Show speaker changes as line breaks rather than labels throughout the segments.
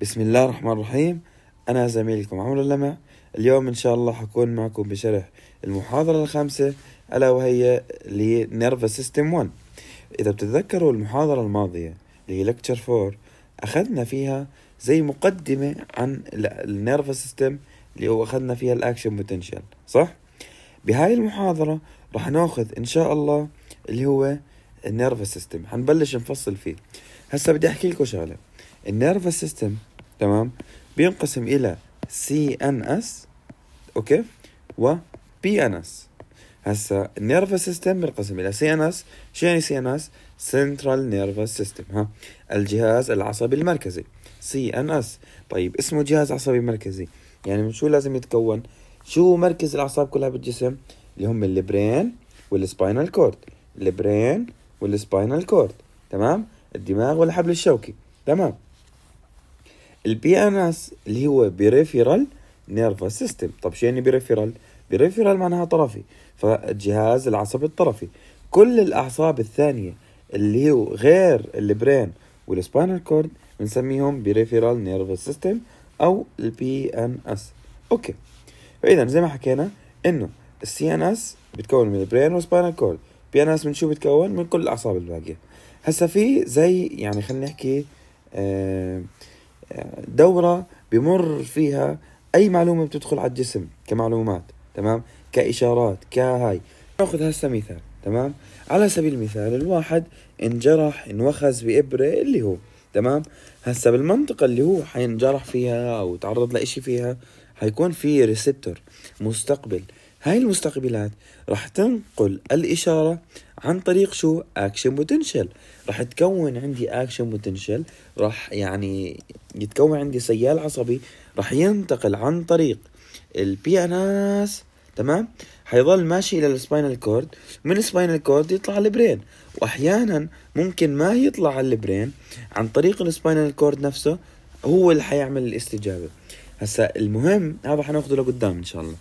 بسم الله الرحمن الرحيم أنا زميلكم عمرو اللمع اليوم إن شاء الله حكون معكم بشرح المحاضرة الخامسة ألا وهي لنيرفا سيستم 1 إذا بتتذكروا المحاضرة الماضية اللي هي لكتشر 4 أخذنا فيها زي مقدمة عن النيرفا سيستم اللي هو أخذنا فيها الأكشن بوتنشال صح؟ بهاي المحاضرة راح ناخذ إن شاء الله اللي هو النيرفا سيستم حنبلش نفصل فيه هسا بدي أحكي لكم شغلة النيرفا سيستم تمام بينقسم الى سي ان اس اوكي و بي ان اس هسا النيرف سيستم بينقسم الى سي ان اس شو يعني سي ان اس سنترال نيرف سيستم ها الجهاز العصبي المركزي سي ان اس طيب اسمه جهاز عصبي مركزي يعني من شو لازم يتكون شو مركز الاعصاب كلها بالجسم اللي هم البرين والسباينال كورد البرين والسباينال كورد تمام الدماغ والحبل الشوكي تمام البي ان اس اللي هو بريفيرال نيرفا سيستم طب شو يعني بريفيرال بريفيرال معناها طرفي فالجهاز العصبي الطرفي كل الاعصاب الثانيه اللي هو غير البرين والسباينال كورد بنسميهم بريفيرال نيرفس سيستم او البي ان اس اوكي فاذا زي ما حكينا انه السي ان اس بتكون من البرين والسباينال كورد بي ان اس من شو بتكون من كل الاعصاب الباقيه هسا في زي يعني خلينا نحكي آه دوره بمر فيها اي معلومه بتدخل على الجسم كمعلومات تمام كاشارات كهاي ناخذ هسه مثال تمام على سبيل المثال الواحد انجرح انوخز بابره اللي هو تمام هسه بالمنطقة اللي هو حينجرح فيها أو تعرض لإشي فيها حيكون في ريسبتور مستقبل هاي المستقبلات رح تنقل الإشارة عن طريق شو أكشن بوتنشل راح تكون عندي اكشن بوتنشل راح يعني يتكون عندي سيال عصبي راح ينتقل عن طريق البي ان اس تمام حيظل ماشي الى السباينال كورد من السباينال كورد يطلع على البرين واحيانا ممكن ما يطلع على البرين عن طريق السباينال كورد نفسه هو اللي حيعمل الاستجابه هسا المهم هذا حناخذه لقدام ان شاء الله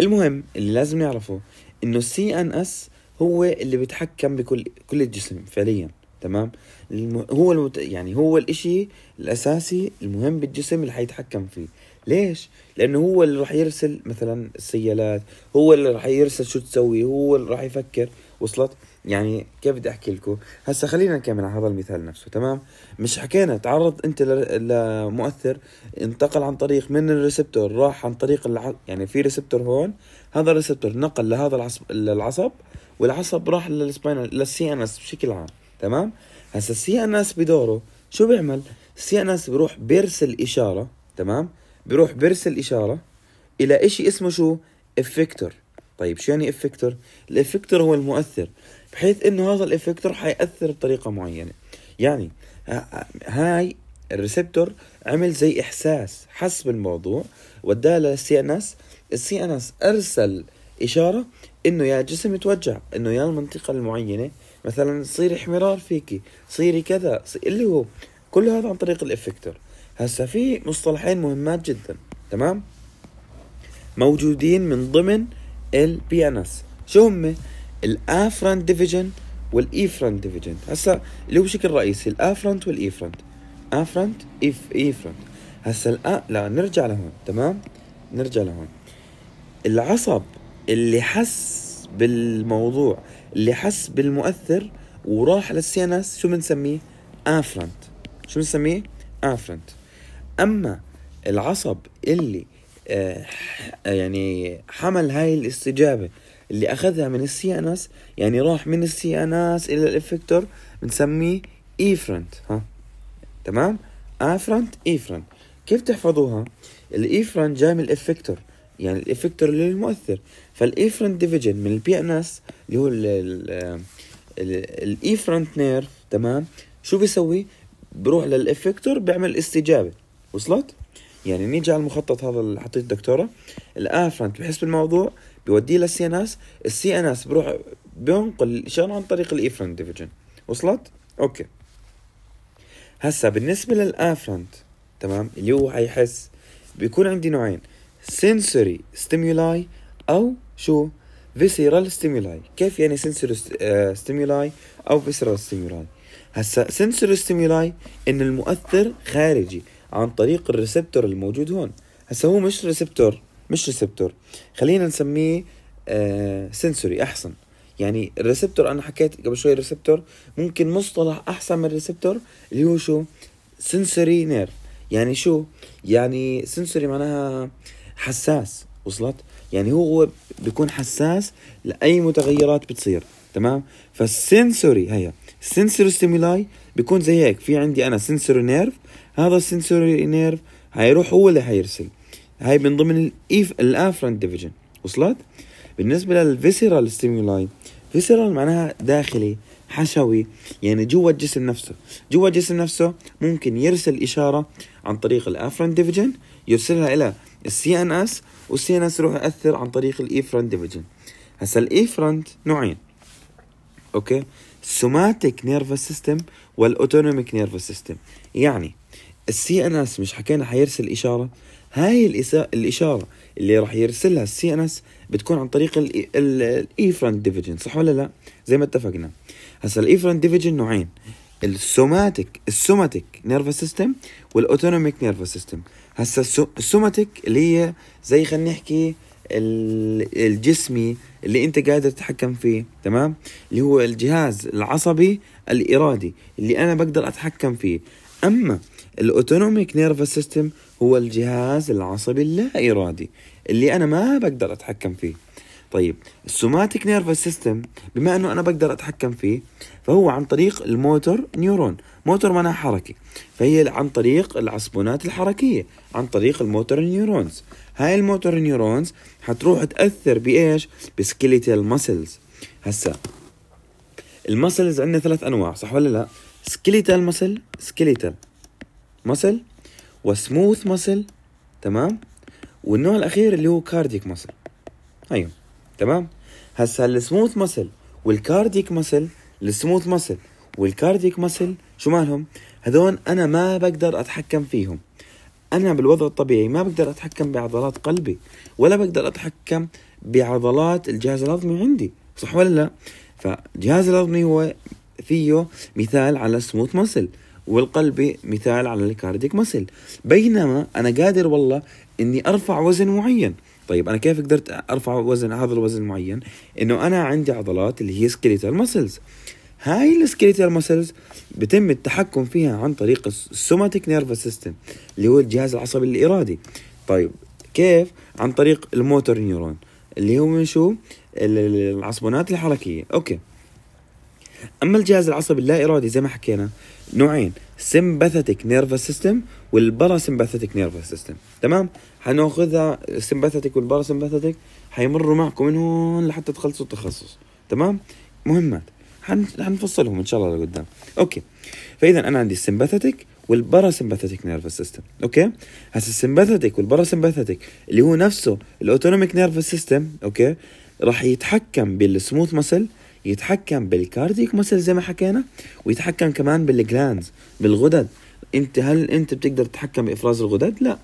المهم اللي لازم نعرفه انه السي ان اس هو اللي بيتحكم بكل كل الجسم فعليا تمام الم... هو المت... يعني هو الاشي الاساسي المهم بالجسم اللي حيتحكم فيه ليش لانه هو اللي راح يرسل مثلا السيالات هو اللي راح يرسل شو تسوي هو اللي راح يفكر وصلت يعني كيف بدي احكي لكم هسا خلينا نكمل على هذا المثال نفسه تمام مش حكينا تعرض انت لمؤثر انتقل عن طريق من الريسبتور راح عن طريق الع... يعني في ريسبتور هون هذا الريسبتور نقل لهذا العصب, العصب والعصب راح للسباينال للسي ان اس بشكل عام تمام هسا السي ان اس بدوره شو بيعمل السي ان اس بيروح بيرسل اشاره تمام بيروح بيرسل اشاره الى شيء اسمه شو افكتور طيب شو يعني افكتور الافكتور هو المؤثر بحيث انه هذا الافكتور حيأثر بطريقه معينه يعني هاي الريسبتور عمل زي احساس حس بالموضوع وداه للسي ان اس السي ان اس ارسل اشاره انه يا جسم يتوجع انه يا المنطقه المعينه مثلا تصيري احمرار فيكي تصيري كذا اللي هو كل هذا عن طريق الافكتور هسا في مصطلحين مهمات جدا تمام موجودين من ضمن البي ان اس شو هم الافرنت ديفيجن والايفرنت ديفيجن هسا اللي هو بشكل رئيسي الافرنت والايفرنت افرنت ايف ايفرنت هسا الآ... لا نرجع لهون تمام نرجع لهون العصب اللي حس بالموضوع اللي حس بالمؤثر وراح للسي ان اس شو بنسميه؟ افرنت شو بنسميه؟ افرنت اما العصب اللي آه، يعني حمل هاي الاستجابه اللي اخذها من السي ان اس يعني راح من السي ان اس الى الافكتور بنسميه افرنت ها تمام افرنت افرنت كيف تحفظوها الايفرنت جاي من الافكتور يعني الافكتور للمؤثر فالايفرنت ديفيجن من البي ان اس اللي هو الايفرنت نيرف تمام شو بيسوي بروح للافكتور بيعمل استجابه وصلت يعني نيجي على المخطط هذا اللي حطيت الدكتوره الافرنت بحسب الموضوع بيوديه للسي ان اس السي ان اس بروح بينقل الاشاره عن طريق الايفرنت ديفيجن وصلت اوكي هسا بالنسبه للافرنت تمام اللي هو حيحس بيكون عندي نوعين سنسوري ستيمولاي او شو فيسيرال ستيمولاي كيف يعني سنسور ستيمولاي آه، او فيسيرال ستيمولاي هسا سنسور ستيمولاي ان المؤثر خارجي عن طريق الريسبتور الموجود هون هسا هو مش ريسبتور مش ريسبتور خلينا نسميه آه سنسوري احسن يعني الريسبتور انا حكيت قبل شوي الريسبتور ممكن مصطلح احسن من الريسبتور اللي هو شو سنسوري نير يعني شو يعني سنسوري معناها حساس وصلت يعني هو بيكون حساس لاي متغيرات بتصير تمام فالسنسوري هي السنسوري ستيمولاي بيكون زي هيك في عندي انا سنسوري نيرف هذا السنسوري نيرف حيروح هو اللي حيرسل هاي من ضمن الايف الافرنت ديفيجن وصلت بالنسبه للفيسرال ستيمولاي فيسرال معناها داخلي حشوي يعني جوا الجسم نفسه جوا الجسم نفسه ممكن يرسل اشاره عن طريق الافرنت ديفيجن يرسلها الى السي ان اس والسي ان اس يروح ياثر عن طريق الايفرنت ديفيجن هسا الايفرنت نوعين اوكي سوماتيك نيرفس سيستم والاوتونوميك نيرفس سيستم يعني السي ان اس مش حكينا حيرسل اشاره هاي الاشاره اللي راح يرسلها السي ان اس بتكون عن طريق الايفرنت ديفيجن صح ولا لا زي ما اتفقنا هسا الايفرنت ديفيجن نوعين السوماتيك السوماتيك نيرفس سيستم والاوتونوميك نيرفس سيستم هسا السوماتيك اللي هي زي خلينا نحكي الجسمي اللي انت قادر تتحكم فيه تمام اللي هو الجهاز العصبي الارادي اللي انا بقدر اتحكم فيه اما الاوتونوميك نيرف سيستم هو الجهاز العصبي اللا ارادي اللي انا ما بقدر اتحكم فيه طيب السوماتيك نيرفس سيستم بما انه انا بقدر اتحكم فيه فهو عن طريق الموتور نيورون موتور معناها حركي فهي عن طريق العصبونات الحركيه عن طريق الموتور نيورونز هاي الموتور نيورونز حتروح تاثر بايش بسكيليتال ماسلز هسا المسلز عندنا ثلاث انواع صح ولا لا سكيليتال مسل سكيليتال مسل وسموث مسل تمام والنوع الاخير اللي هو كارديك مسل ايوه تمام هسه السموث مسل والكارديك مسل السموث مسل والكارديك مسل شو مالهم هذون انا ما بقدر اتحكم فيهم انا بالوضع الطبيعي ما بقدر اتحكم بعضلات قلبي ولا بقدر اتحكم بعضلات الجهاز الهضمي عندي صح ولا لا فالجهاز الهضمي هو فيه مثال على السموث مسل والقلبي مثال على الكارديك مسل بينما انا قادر والله اني ارفع وزن معين طيب انا كيف قدرت ارفع وزن هذا الوزن المعين انه انا عندي عضلات اللي هي سكيليتال ماسلز هاي السكيليتال ماسلز بتم التحكم فيها عن طريق السوماتيك نيرف سيستم اللي هو الجهاز العصبي الارادي طيب كيف عن طريق الموتور نيورون اللي هو من شو العصبونات الحركيه اوكي اما الجهاز العصبي اللا ارادي زي ما حكينا نوعين نيرفس سيستم والبارا والباراسمباثيتك نيرفس سيستم تمام حناخذها هناخذها والبارا والباراسمباثيتك حيمروا معكم من هون لحتى تخلصوا التخصص تمام مهمات حنفصلهم ان شاء الله لقدام اوكي فاذا انا عندي السمباثيتك والباراسمباثيتك نيرفس سيستم اوكي هسه السمباثيتك والباراسمباثيتك اللي هو نفسه الاوتونوميك نيرفس سيستم اوكي راح يتحكم بالسموث مسل يتحكم بالكارديك مسل زي ما حكينا ويتحكم كمان بالجلاندز بالغدد انت هل انت بتقدر تتحكم بافراز الغدد لا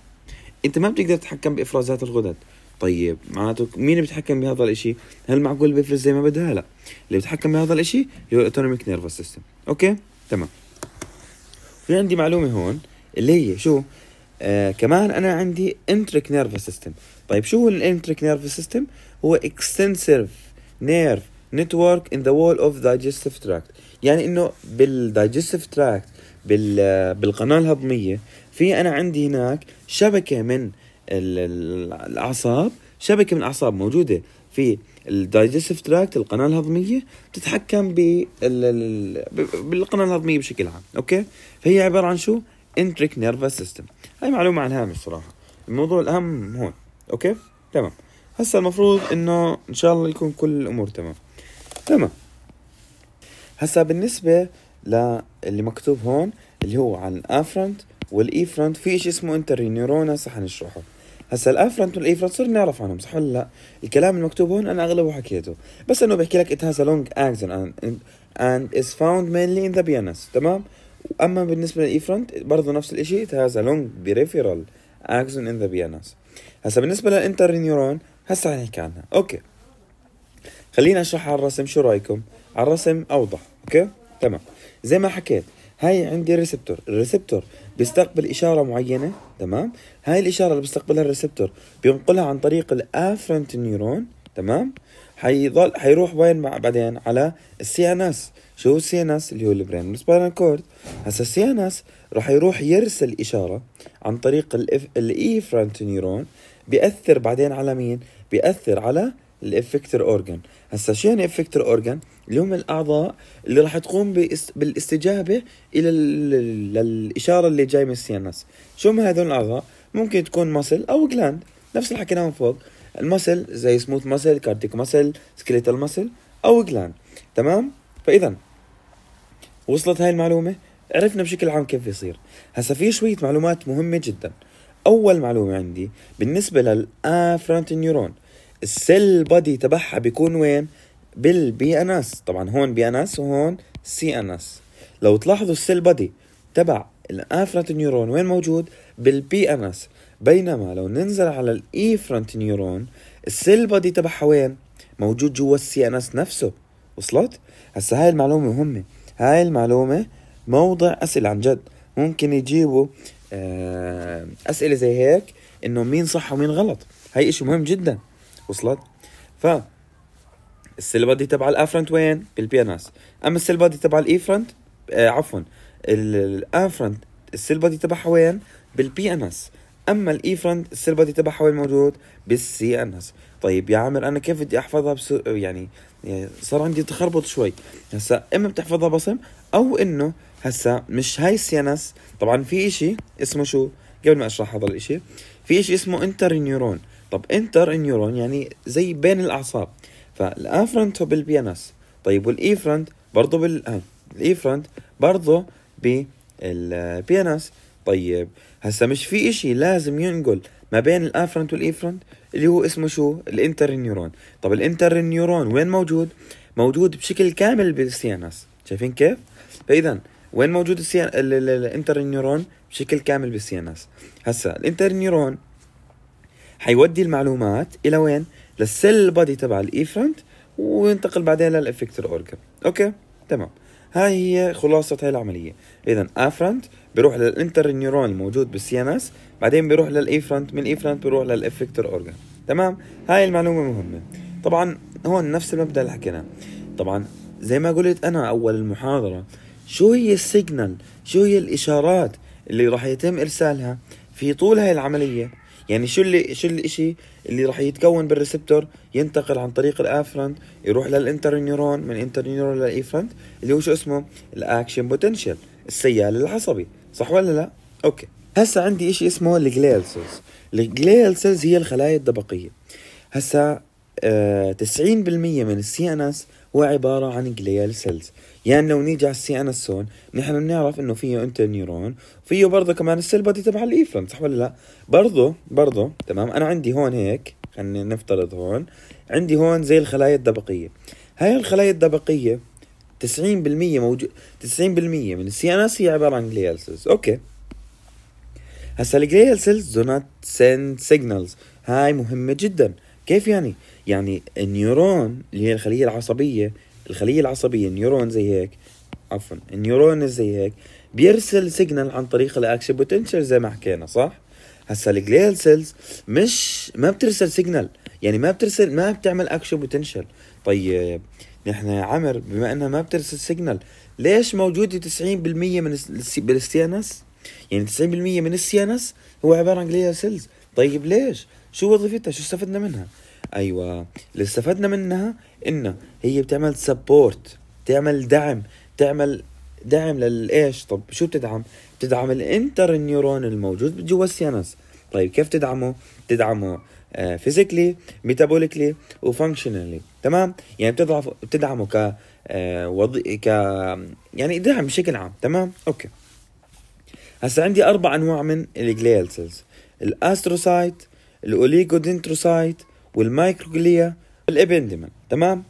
انت ما بتقدر تتحكم بافرازات الغدد طيب معناته مين بيتحكم بهذا الاشي هل معقول بيفرز زي ما بدها لا اللي بيتحكم بهذا الاشي اللي هو الاوتونوميك نيرفس سيستم اوكي تمام في عندي معلومه هون اللي هي شو آه كمان انا عندي انتريك نيرفس سيستم طيب شو هو الانتريك نيرفس سيستم هو اكستنسيف نيرف network in the wall of digestive tract يعني انه بالدايجستيف تراكت بال بالقناه الهضميه في انا عندي هناك شبكه من الاعصاب شبكه من الاعصاب موجوده في الدايجستيف تراكت القناه الهضميه بتتحكم بالقناه الهضميه بشكل عام اوكي فهي عباره عن شو انتريك نيرفس سيستم هاي معلومه عن هامش صراحه الموضوع الاهم هون اوكي تمام هسه المفروض انه ان شاء الله يكون كل الامور تمام تمام هسا بالنسبة للي مكتوب هون اللي هو عن الافرنت والاي فرنت في شيء اسمه انتر نيورونا صح نشرحه هسا الافرنت والاي فرنت صرنا نعرف عنهم صح ولا لا الكلام المكتوب هون انا اغلبه حكيته بس انه بحكي لك it has a long axon and, فاوند is found mainly in the pianus تمام اما بالنسبه للاي فرنت برضه نفس الشيء it has a long peripheral axon in the pianus هسا بالنسبه للانتر نيورون هسا حنحكي عنها اوكي خليني اشرح على الرسم شو رايكم على الرسم اوضح اوكي تمام زي ما حكيت هاي عندي ريسبتور الريسبتور بيستقبل إشارة معينة تمام هاي الإشارة اللي بيستقبلها الريسبتور بينقلها عن طريق الافرنت نيورون تمام حيضل حيروح وين مع بعدين على السي ان اس شو السي ان اس اللي هو البرين سباينال كورد هسا السي ان اس راح يروح يرسل إشارة عن طريق الاي فرنت نيورون بيأثر بعدين على مين بيأثر على الافكتر اورجان هسا شو يعني افكتر اورجان اللي هم الاعضاء اللي راح تقوم بالاستجابه الى الاشاره اللي جاي من السي ان اس شو هم هذول الاعضاء ممكن تكون ماسل او جلاند نفس اللي حكيناه من فوق المسل زي سموث مسل كارتيك مسل سكليتال مسل او جلاند تمام فاذا وصلت هاي المعلومه عرفنا بشكل عام كيف يصير هسا في شويه معلومات مهمه جدا اول معلومه عندي بالنسبه للافرنت نيورون السيل بادي تبعها بيكون وين بالبي ان اس طبعا هون بي ان اس وهون سي ان اس لو تلاحظوا السيل بادي تبع الافرنت نيورون وين موجود بالبي ان اس بينما لو ننزل على الاي فرنت نيورون السيل بادي تبعها وين موجود جوا السي ان اس نفسه وصلت هسا هاي المعلومه مهمه هاي المعلومه موضع اسئله عن جد ممكن يجيبوا آه، اسئله زي هيك انه مين صح ومين غلط هاي اشي مهم جدا وصلت ف السيل بادي تبع الافرنت وين بالبياناس اما السيل بادي تبع الايفرنت آه عفوا الافرنت السيل بادي تبعها وين بالبي ان اس اما الاي فرنت السيل بادي تبعها وين موجود بالسي ان اس طيب يا عامر انا كيف بدي احفظها بسو... يعني, يعني صار عندي تخربط شوي هسا اما بتحفظها بصم او انه هسا مش هاي السي ان اس طبعا في اشي اسمه شو قبل ما اشرح هذا الاشي في اشي اسمه انتر نيورون طب انتر نيورون يعني زي بين الاعصاب فالافرنت هو بالبيانس طيب والإيفرنت e برضه بال آه، الإيفرنت e برضه بالبيانس طيب هسا مش في إشي لازم ينقل ما بين الافرنت والايفرنت e اللي هو اسمه شو الانتر نيورون طب الانتر نيورون وين موجود موجود بشكل كامل بالسيانس شايفين كيف فاذا وين موجود السيان... الانتر نيورون بشكل كامل بالسيانس هسا الانتر نيورون حيودي المعلومات الى وين؟ للسيل بادي تبع الايفرنت وينتقل بعدين للافكتور اورجن اوكي تمام هاي هي خلاصة هاي العملية إذا أفرنت بيروح للإنتر نيورون الموجود بالسي ام اس بعدين بيروح للإيفرنت من الإيفرنت بيروح للإفكتور أورجان تمام هاي المعلومة مهمة طبعا هون نفس المبدأ اللي حكيناه طبعا زي ما قلت أنا أول المحاضرة شو هي السيجنال شو هي الإشارات اللي راح يتم إرسالها في طول هاي العملية يعني شو اللي شو الشيء اللي راح يتكون بالريسبتور ينتقل عن طريق الافرنت يروح للانترنيورون من انترنيورون للايفرنت اللي هو شو اسمه الاكشن بوتنشال السيال العصبي صح ولا لا اوكي هسا عندي شيء اسمه الجليال سيلز الجليال سيلز هي الخلايا الدبقيه هسا آه 90% من السي ان اس هو عباره عن جليال سيلز يعني لو نيجي على السي ان اس هون نحن بنعرف انه فيه انتر نيرون فيه برضه كمان السيل بودي تبع الايفرم صح ولا لا برضه برضه تمام انا عندي هون هيك خلينا نفترض هون عندي هون زي الخلايا الدبقيه هاي الخلايا الدبقيه 90% موجود 90% من السي ان اس هي عباره عن جليال سيلز اوكي هسا الجليال سيلز دو نوت سند سيجنالز هاي مهمه جدا كيف يعني يعني النيورون اللي هي الخليه العصبيه الخلية العصبية نيورون زي هيك عفوا النيورون زي هيك بيرسل سيجنال عن طريق الاكشن بوتنشال زي ما حكينا صح هسا الجليل سيلز مش ما بترسل سيجنال يعني ما بترسل ما بتعمل اكشن بوتنشال طيب نحن يا عمر بما انها ما بترسل سيجنال ليش موجوده 90% من السي ان اس يعني 90% من السي ان اس هو عباره عن جليل سيلز طيب ليش شو وظيفتها شو استفدنا منها ايوه اللي استفدنا منها ان هي بتعمل سبورت تعمل دعم تعمل دعم للايش طب شو بتدعم بتدعم الانتر نيورون الموجود جوا السينس طيب كيف تدعمه تدعمه فيزيكلي ميتابوليكلي وفانكشنالي تمام يعني بتضعف بتدعمه ك آه، ك يعني دعم بشكل عام تمام اوكي هسا عندي اربع انواع من الجليل سيلز الاستروسايت الاوليجودنتروسايت والمايكروجليا والابندمن تمام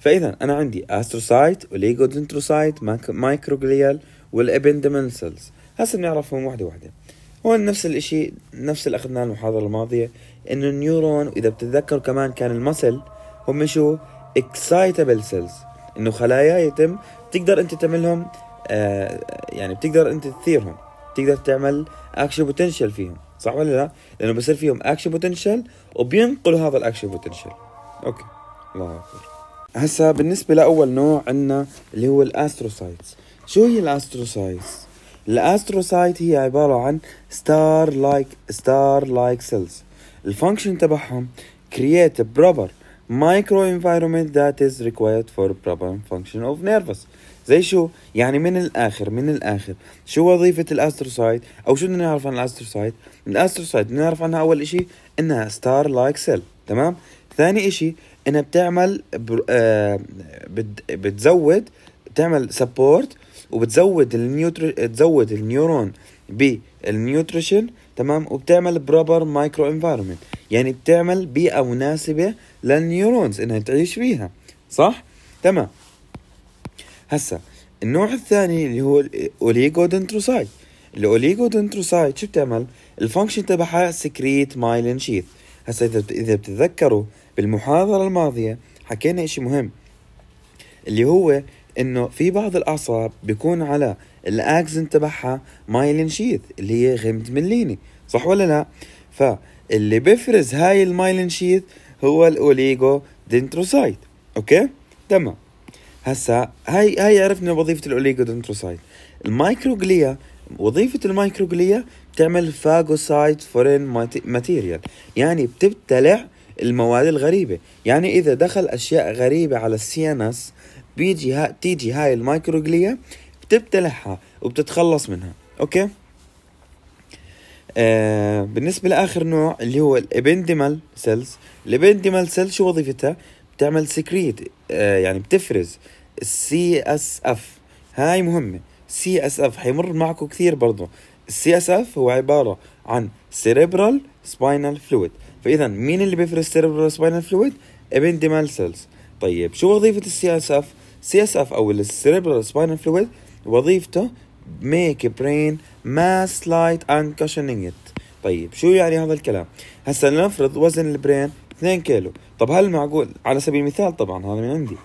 فاذا انا عندي استروسايت وليجودنتروسايت مايكروجليال والابندمن سيلز هسه بنعرفهم واحده واحده هون نفس الشيء نفس اللي اخذناه المحاضره الماضيه انه النيورون واذا بتتذكروا كمان كان المسل هم شو اكسايتابل سيلز انه خلايا يتم بتقدر انت تعملهم آه يعني بتقدر انت تثيرهم تقدر تعمل اكشن بوتنشال فيهم صح ولا لا؟ لانه بصير فيهم اكشن بوتنشل وبينقلوا هذا الاكشن بوتنشل اوكي الله اكبر هسا بالنسبه لاول نوع عندنا اللي هو الاستروسايتس شو هي الاستروسايتس الاستروسايت هي عباره عن ستار لايك ستار لايك سيلز الفانكشن تبعهم create a proper micro environment that is required for proper function of nervous زي شو يعني من الاخر من الاخر شو وظيفه الاستروسايت او شو بدنا نعرف عن الاستروسايت الاستروسايت بدنا نعرف عنها اول إشي انها ستار لايك سيل تمام ثاني إشي انها بتعمل بر... آه... بت... بتزود بتعمل سبورت وبتزود النيوتر تزود النيورون بالنيوتريشن تمام وبتعمل بروبر مايكرو انفايرمنت يعني بتعمل بيئه مناسبه للنيورونز انها تعيش فيها صح تمام هسا النوع الثاني اللي هو الاوليجو دنتروسايت شو بتعمل الفانكشن تبعها سكريت مايلين شيث هسا اذا اذا بتتذكروا بالمحاضره الماضيه حكينا شيء مهم اللي هو انه في بعض الاعصاب بيكون على الاكزن تبعها مايلين شيث اللي هي غمد مليني صح ولا لا فاللي بيفرز هاي المايلين شيث هو الاوليجو دنتروسايت اوكي تمام هسا هاي هاي عرفنا وظيفه الاوليغودنتروسايت المايكروغليا وظيفه المايكروغليا بتعمل فاجوسايت فورين ماتيريال يعني بتبتلع المواد الغريبه يعني اذا دخل اشياء غريبه على السي ان اس بيجي ها تيجي هاي المايكروغليا بتبتلعها وبتتخلص منها اوكي آه بالنسبة لآخر نوع اللي هو الابنديمال سيلز الابنديمال سيلز شو وظيفتها بتعمل سكريت آه يعني بتفرز السي اس اف هاي مهمه سي اس اف حيمر معكم كثير برضه السي اس اف هو عباره عن سيريبرال سباينال فلويد فاذا مين اللي بيفرز سيريبرال سباينال فلويد ابن ديمال سيلز طيب شو وظيفه السي اس اف سي اس اف او السيريبرال سباينال فلويد وظيفته ميك برين ماس لايت اند كشنينج ات طيب شو يعني هذا الكلام هسا لنفرض وزن البرين 2 كيلو طب هل معقول على سبيل المثال طبعا هذا من عندي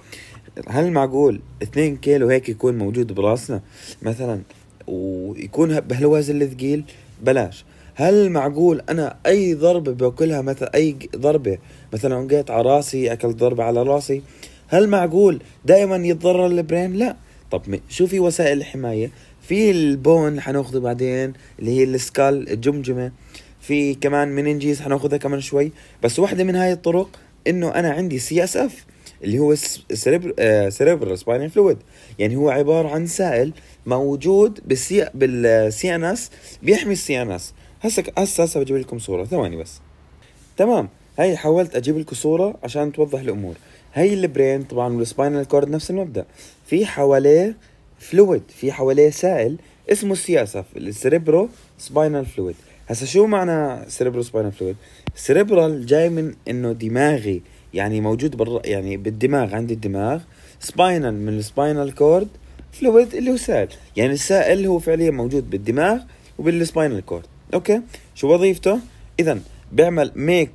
هل معقول 2 كيلو هيك يكون موجود براسنا مثلا ويكون بهالوزن الثقيل بلاش هل معقول انا اي ضربه باكلها مثلا اي ضربه مثلا قيت على راسي اكلت ضربه على راسي هل معقول دائما يتضرر البرين لا طب شو في وسائل الحمايه في البون حناخذه بعدين اللي هي السكال الجمجمه في كمان مننجيز حناخذها كمان شوي بس واحده من هاي الطرق انه انا عندي سي اس اف اللي هو سيريبرال سباينال فلويد يعني هو عباره عن سائل موجود بالسي بالسي ان اس بيحمي السي ان اس هسه هسه هسه بجيب لكم صوره ثواني بس تمام هاي حاولت اجيب لكم صوره عشان توضح الامور هاي البرين طبعا والسباينال كورد نفس المبدا في حواليه فلويد في حواليه سائل اسمه السياسه السيربرو سباينال فلويد هسا شو معنى سيربرو سباينال فلويد السيربرال جاي من انه دماغي يعني موجود بال يعني بالدماغ عند الدماغ سباينال من السباينال كورد فلويد اللي هو سائل يعني السائل هو فعليا موجود بالدماغ وبالسباينال كورد اوكي شو وظيفته اذا بيعمل ميك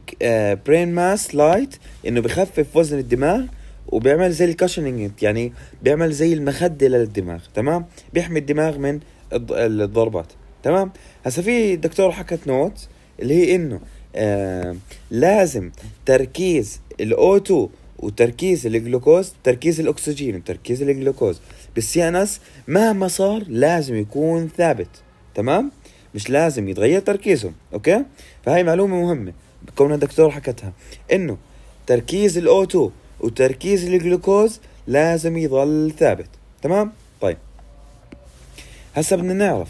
برين ماس لايت انه بخفف وزن الدماغ وبيعمل زي الكاشنينج يعني بيعمل زي المخده للدماغ تمام بيحمي الدماغ من الضربات تمام هسا في دكتور حكت نوت اللي هي انه آه لازم تركيز 2 وتركيز الجلوكوز تركيز الاكسجين وتركيز الجلوكوز بالسي ان اس مهما صار لازم يكون ثابت تمام مش لازم يتغير تركيزهم اوكي فهي معلومه مهمه كونها الدكتور حكتها انه تركيز 2 وتركيز الجلوكوز لازم يظل ثابت تمام طيب هسه بدنا نعرف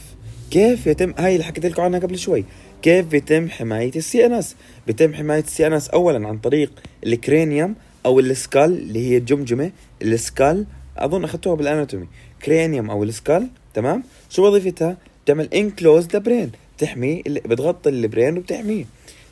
كيف يتم هاي اللي حكيت لكم عنها قبل شوي كيف بيتم حماية السي ان اس؟ بيتم حماية السي ان اس أولا عن طريق الكرينيوم أو السكال اللي هي الجمجمة السكال أظن أخذتوها بالأناتومي كرينيوم أو السكال تمام؟ شو وظيفتها؟ بتعمل انكلوز لبرين بتحمي بتغطي البرين وبتحميه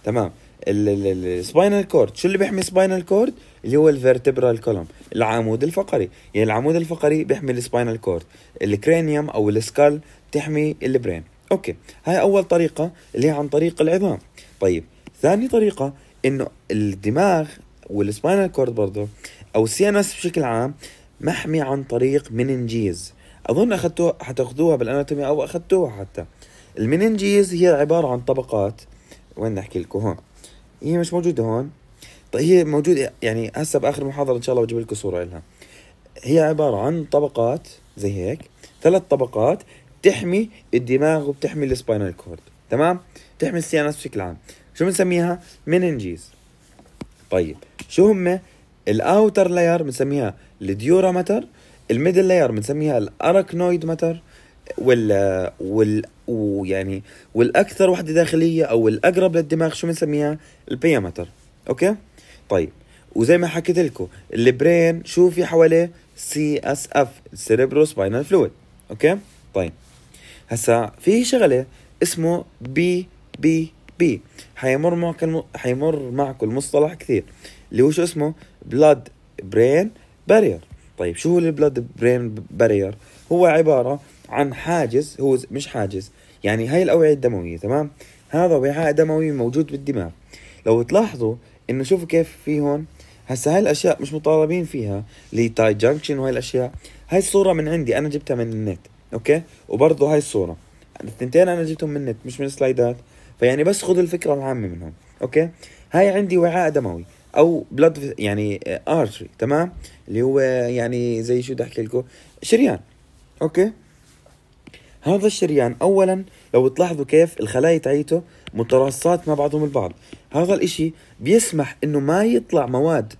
تمام السباينال كورد شو اللي بيحمي سباينال كورد اللي هو الفيرتبرال كولوم العمود الفقري يعني العمود الفقري بيحمي السباينال كورد الكرينيوم او السكال بتحمي البرين اوكي هاي اول طريقه اللي هي عن طريق العظام طيب ثاني طريقه انه الدماغ والسباينال كورد برضه او السي ان اس بشكل عام محمي عن طريق مننجيز اظن اخذتوها حتاخذوها بالاناتومي او اخذتوها حتى المننجيز هي عباره عن طبقات وين نحكي لكم هون هي مش موجوده هون طيب هي موجوده يعني هسه باخر محاضره ان شاء الله بجيب لكم صوره لها هي عباره عن طبقات زي هيك ثلاث طبقات بتحمي الدماغ وبتحمي السباينال كورد تمام بتحمي اس بشكل عام شو بنسميها مننجيز طيب شو هم الاوتر لاير بنسميها الديورا ماتر الميدل لاير بنسميها الاركنويد ماتر وال وال ويعني والاكثر وحده داخليه او الاقرب للدماغ شو بنسميها البيا ماتر اوكي طيب وزي ما حكيت لكم البرين شو في حواليه سي اس اف السيريبرو سباينال فلويد اوكي طيب هسا في شغله اسمه بي بي بي حيمر معك حيمر معكم المصطلح كثير اللي هو شو اسمه بلاد برين بارير طيب شو هو البلاد برين بارير هو عباره عن حاجز هو مش حاجز يعني هاي الاوعيه الدمويه تمام هذا وعاء دموي موجود بالدماغ لو تلاحظوا انه شوفوا كيف في هون هسا هاي الاشياء مش مطالبين فيها لتاي جانكشن وهي الاشياء هاي الصوره من عندي انا جبتها من النت اوكي وبرضه هاي الصوره الثنتين انا جبتهم من النت مش من سلايدات فيعني بس خذ الفكره العامه منهم اوكي هاي عندي وعاء دموي او بلاد يعني ارتري تمام اللي هو يعني زي شو بدي احكي لكم شريان اوكي هذا الشريان اولا لو تلاحظوا كيف الخلايا تاعيته متراصات مع بعضهم البعض هذا الاشي بيسمح انه ما يطلع مواد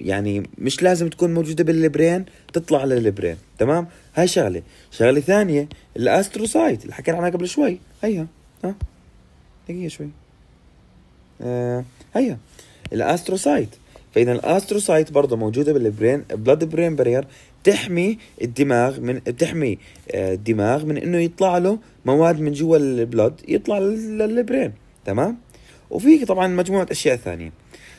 يعني مش لازم تكون موجوده بالبرين تطلع للبرين تمام هاي شغله شغله ثانيه الاستروسايت اللي حكينا عنها قبل شوي هيها ها دقيقه شوي آه هيا الاستروسايت فاذا الاستروسايت برضه موجوده بالبرين بلاد برين بارير تحمي الدماغ من تحمي آه، الدماغ من انه يطلع له مواد من جوا البلاد يطلع للبرين تمام وفي طبعا مجموعه اشياء ثانيه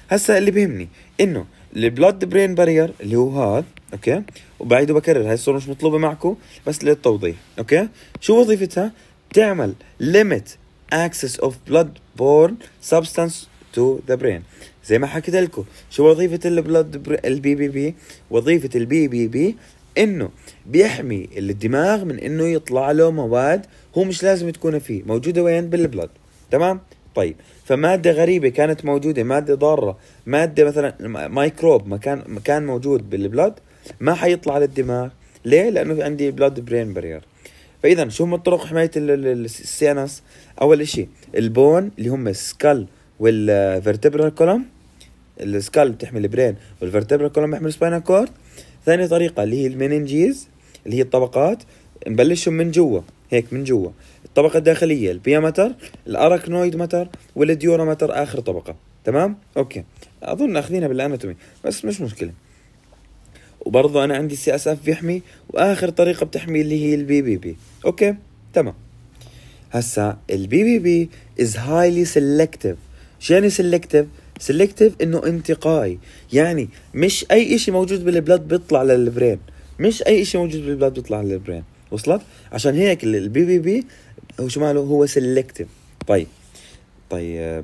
هسا اللي بيهمني انه البلاد برين بارير اللي هو هذا اوكي وبعيد وبكرر هاي الصوره مش مطلوبه معكم بس للتوضيح اوكي شو وظيفتها تعمل ليميت اكسس اوف blood بورن سبستانس تو ذا برين زي ما حكيت لكم شو وظيفة البلد البي بي بي وظيفة البي بي بي انه بيحمي الدماغ من انه يطلع له مواد هو مش لازم تكون فيه موجودة وين بالبلد تمام طيب فمادة غريبة كانت موجودة مادة ضارة مادة مثلا مايكروب مكان مكان موجود بالبلد ما حيطلع للدماغ ليه؟ لأنه عندي بلاد برين بارير فإذا شو هم طرق حماية السينس؟ أول شيء البون اللي هم السكال والفرتبرال كولوم السكال بتحمي البرين والفرتبرال كولوم بيحمي السباينال كورد ثاني طريقة اللي هي المينينجيز اللي هي الطبقات نبلشهم من جوا هيك من جوا الطبقه الداخليه البيامتر الاراكنويد متر والديورامتر اخر طبقه تمام اوكي اظن اخذينها بالاناتومي بس مش مشكله وبرضه انا عندي السي اس اف بيحمي واخر طريقه بتحمي اللي هي البي بي بي اوكي تمام هسا البي بي بي از هايلي سيلكتيف شو يعني سيلكتيف سيلكتيف انه انتقائي يعني مش اي شيء موجود بالبلاد بيطلع للبرين مش اي شيء موجود بالبلاد بيطلع للبرين وصلت عشان هيك البي بي بي هو شو ماله هو سيلكتيف طيب طيب آه،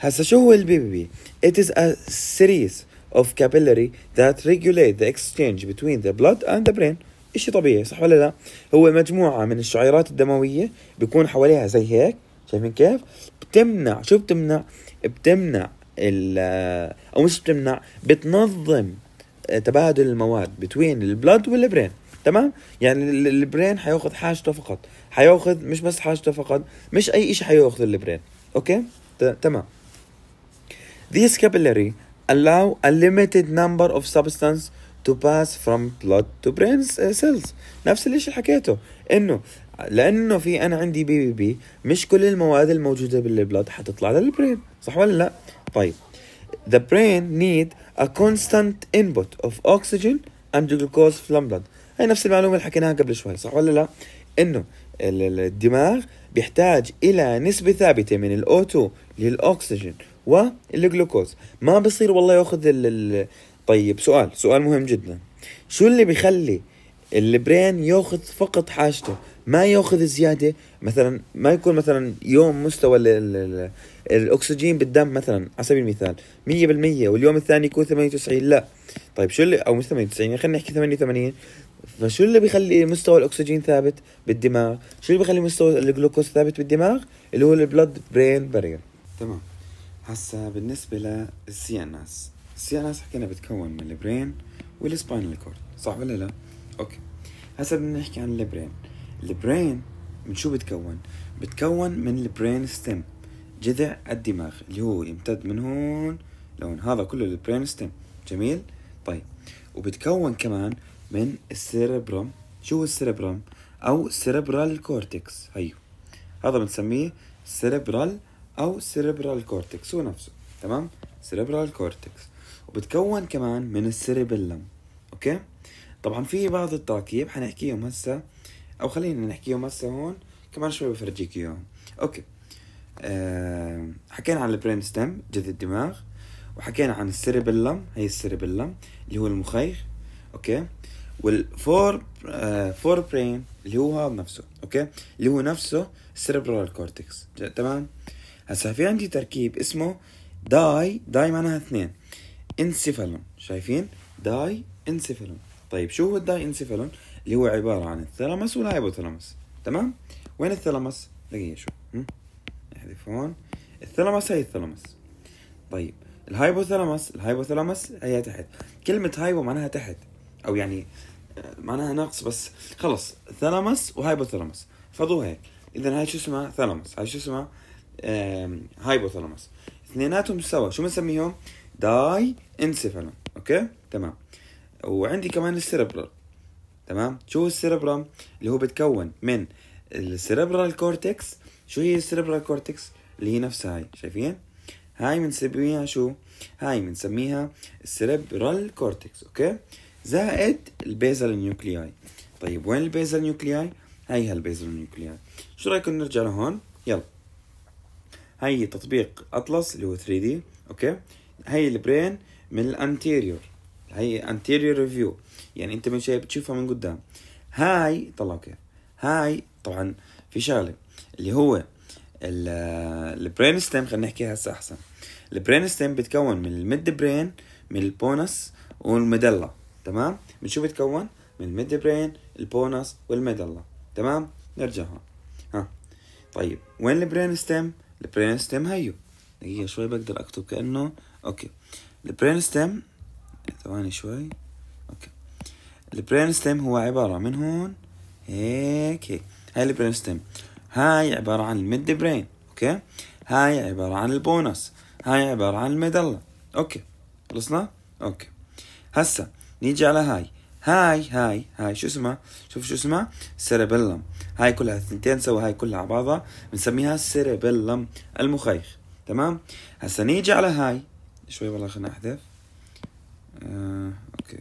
هسه شو هو البي بي بي؟ It is a series of capillary that regulate the exchange between the blood and the brain اشي طبيعي صح ولا لا؟ هو مجموعة من الشعيرات الدموية بيكون حواليها زي هيك شايفين كيف؟ بتمنع شو بتمنع؟ بتمنع ال آه، او مش بتمنع بتنظم آه، تبادل المواد بين البلد والبرين تمام؟ يعني البرين حياخذ حاجته فقط حياخذ مش بس حاجته فقط مش اي شيء حياخذه البرين اوكي تمام These capillary allow a limited number of substance to pass from blood to brain cells نفس اللي حكيته انه لانه في انا عندي بي بي بي مش كل المواد الموجوده بالبلد حتطلع للبرين صح ولا لا طيب the brain need a constant input of oxygen and glucose from blood هاي نفس المعلومه اللي حكيناها قبل شوي صح ولا لا انه الدماغ بيحتاج إلى نسبة ثابتة من الأوتو للأكسجين والجلوكوز ما بصير والله ياخذ ال طيب سؤال سؤال مهم جدا شو اللي بيخلي البرين ياخذ فقط حاجته ما ياخذ زياده مثلا ما يكون مثلا يوم مستوى ال ال ال الاكسجين بالدم مثلا على سبيل المثال 100% واليوم الثاني يكون 98 لا طيب شو اللي او مش 98 خلينا نحكي 88 فشو اللي بيخلي مستوى الاكسجين ثابت بالدماغ شو اللي بيخلي مستوى الجلوكوز ثابت بالدماغ اللي هو البلد برين بارير تمام هسا بالنسبه للسي ان اس السي ان اس حكينا بتكون من البرين والسباينال كورد صح ولا لا اوكي هسا بدنا نحكي عن البرين البرين من شو بتكون بتكون من البرين ستيم جذع الدماغ اللي هو يمتد من هون لهون هذا كله البرين ستيم جميل طيب وبتكون كمان من السيربرم شو هو السيربرم او سيربرال كورتكس هيو هذا بنسميه سيربرال او سيربرال كورتكس هو نفسه تمام سيربرال كورتكس وبتكون كمان من السيربيلم اوكي طبعا في بعض التراكيب حنحكيهم هسه او خلينا نحكيهم هسه هون كمان شوي بفرجيك اياهم اوكي أه حكينا عن البرين ستيم جذع الدماغ وحكينا عن السيربيلم هي السيربيلم اللي هو المخيخ اوكي والفور فور برين اللي هو هذا نفسه اوكي اللي هو نفسه السيربرال كورتكس تمام هسا في عندي تركيب اسمه داي داي معناها اثنين انسيفالون شايفين داي انسيفالون طيب شو هو الداي انسيفالون اللي هو عباره عن الثلامس والهايبوثلامس تمام وين الثلامس دقيقه شو احذف هون الثلامس هي الثلامس طيب الهايبوثلامس الهايبوثلامس هي تحت كلمه هايبو معناها تحت او يعني معناها ناقص بس خلص ثلامس وهايبوثلامس فضوها هيك اذا هاي شو اسمها ثلامس هاي شو اسمها هايبوثلامس اثنيناتهم سوا شو بنسميهم داي انسفالون اوكي تمام وعندي كمان السيربرال تمام شو هو السيربرال اللي هو بتكون من السيربرال كورتكس شو هي السيربرال كورتكس اللي هي نفسها هاي شايفين هاي بنسميها شو هاي بنسميها السيربرال كورتكس اوكي زائد البيزل نيوكلياي طيب وين البيزل نيوكلياي هاي هالبيزل نيوكلياي شو رايكم نرجع لهون يلا هاي تطبيق اطلس اللي هو 3 دي اوكي هاي البرين من الانتيريور هاي انتيريور ريفيو يعني انت من شايف بتشوفها من قدام هاي طلع اوكي هاي طبعا في شغله اللي هو البرين ستيم خلينا نحكيها هسه احسن البرين ستيم بتكون من الميد برين من البونس والميدلا تمام من شو بتكون من الميد برين البونس والميدلا تمام نرجع هون ها طيب وين البرين ستيم البرين ستيم هيو هي شوي بقدر اكتب كأنه اوكي البرين ستيم ثواني شوي اوكي البرين ستيم هو عبارة من هون هيك هيك هاي البرين ستيم هاي عبارة عن الميد برين اوكي هاي عبارة عن البونص هاي عبارة عن الميدلا اوكي خلصنا اوكي هسا نيجي على هاي هاي هاي هاي شو اسمها شوف شو اسمها سيربيلم هاي كلها الثنتين سوا هاي كلها على بعضها بنسميها سيربيلم المخيخ تمام هسا نيجي على هاي شوي والله خلينا احذف آه، اوكي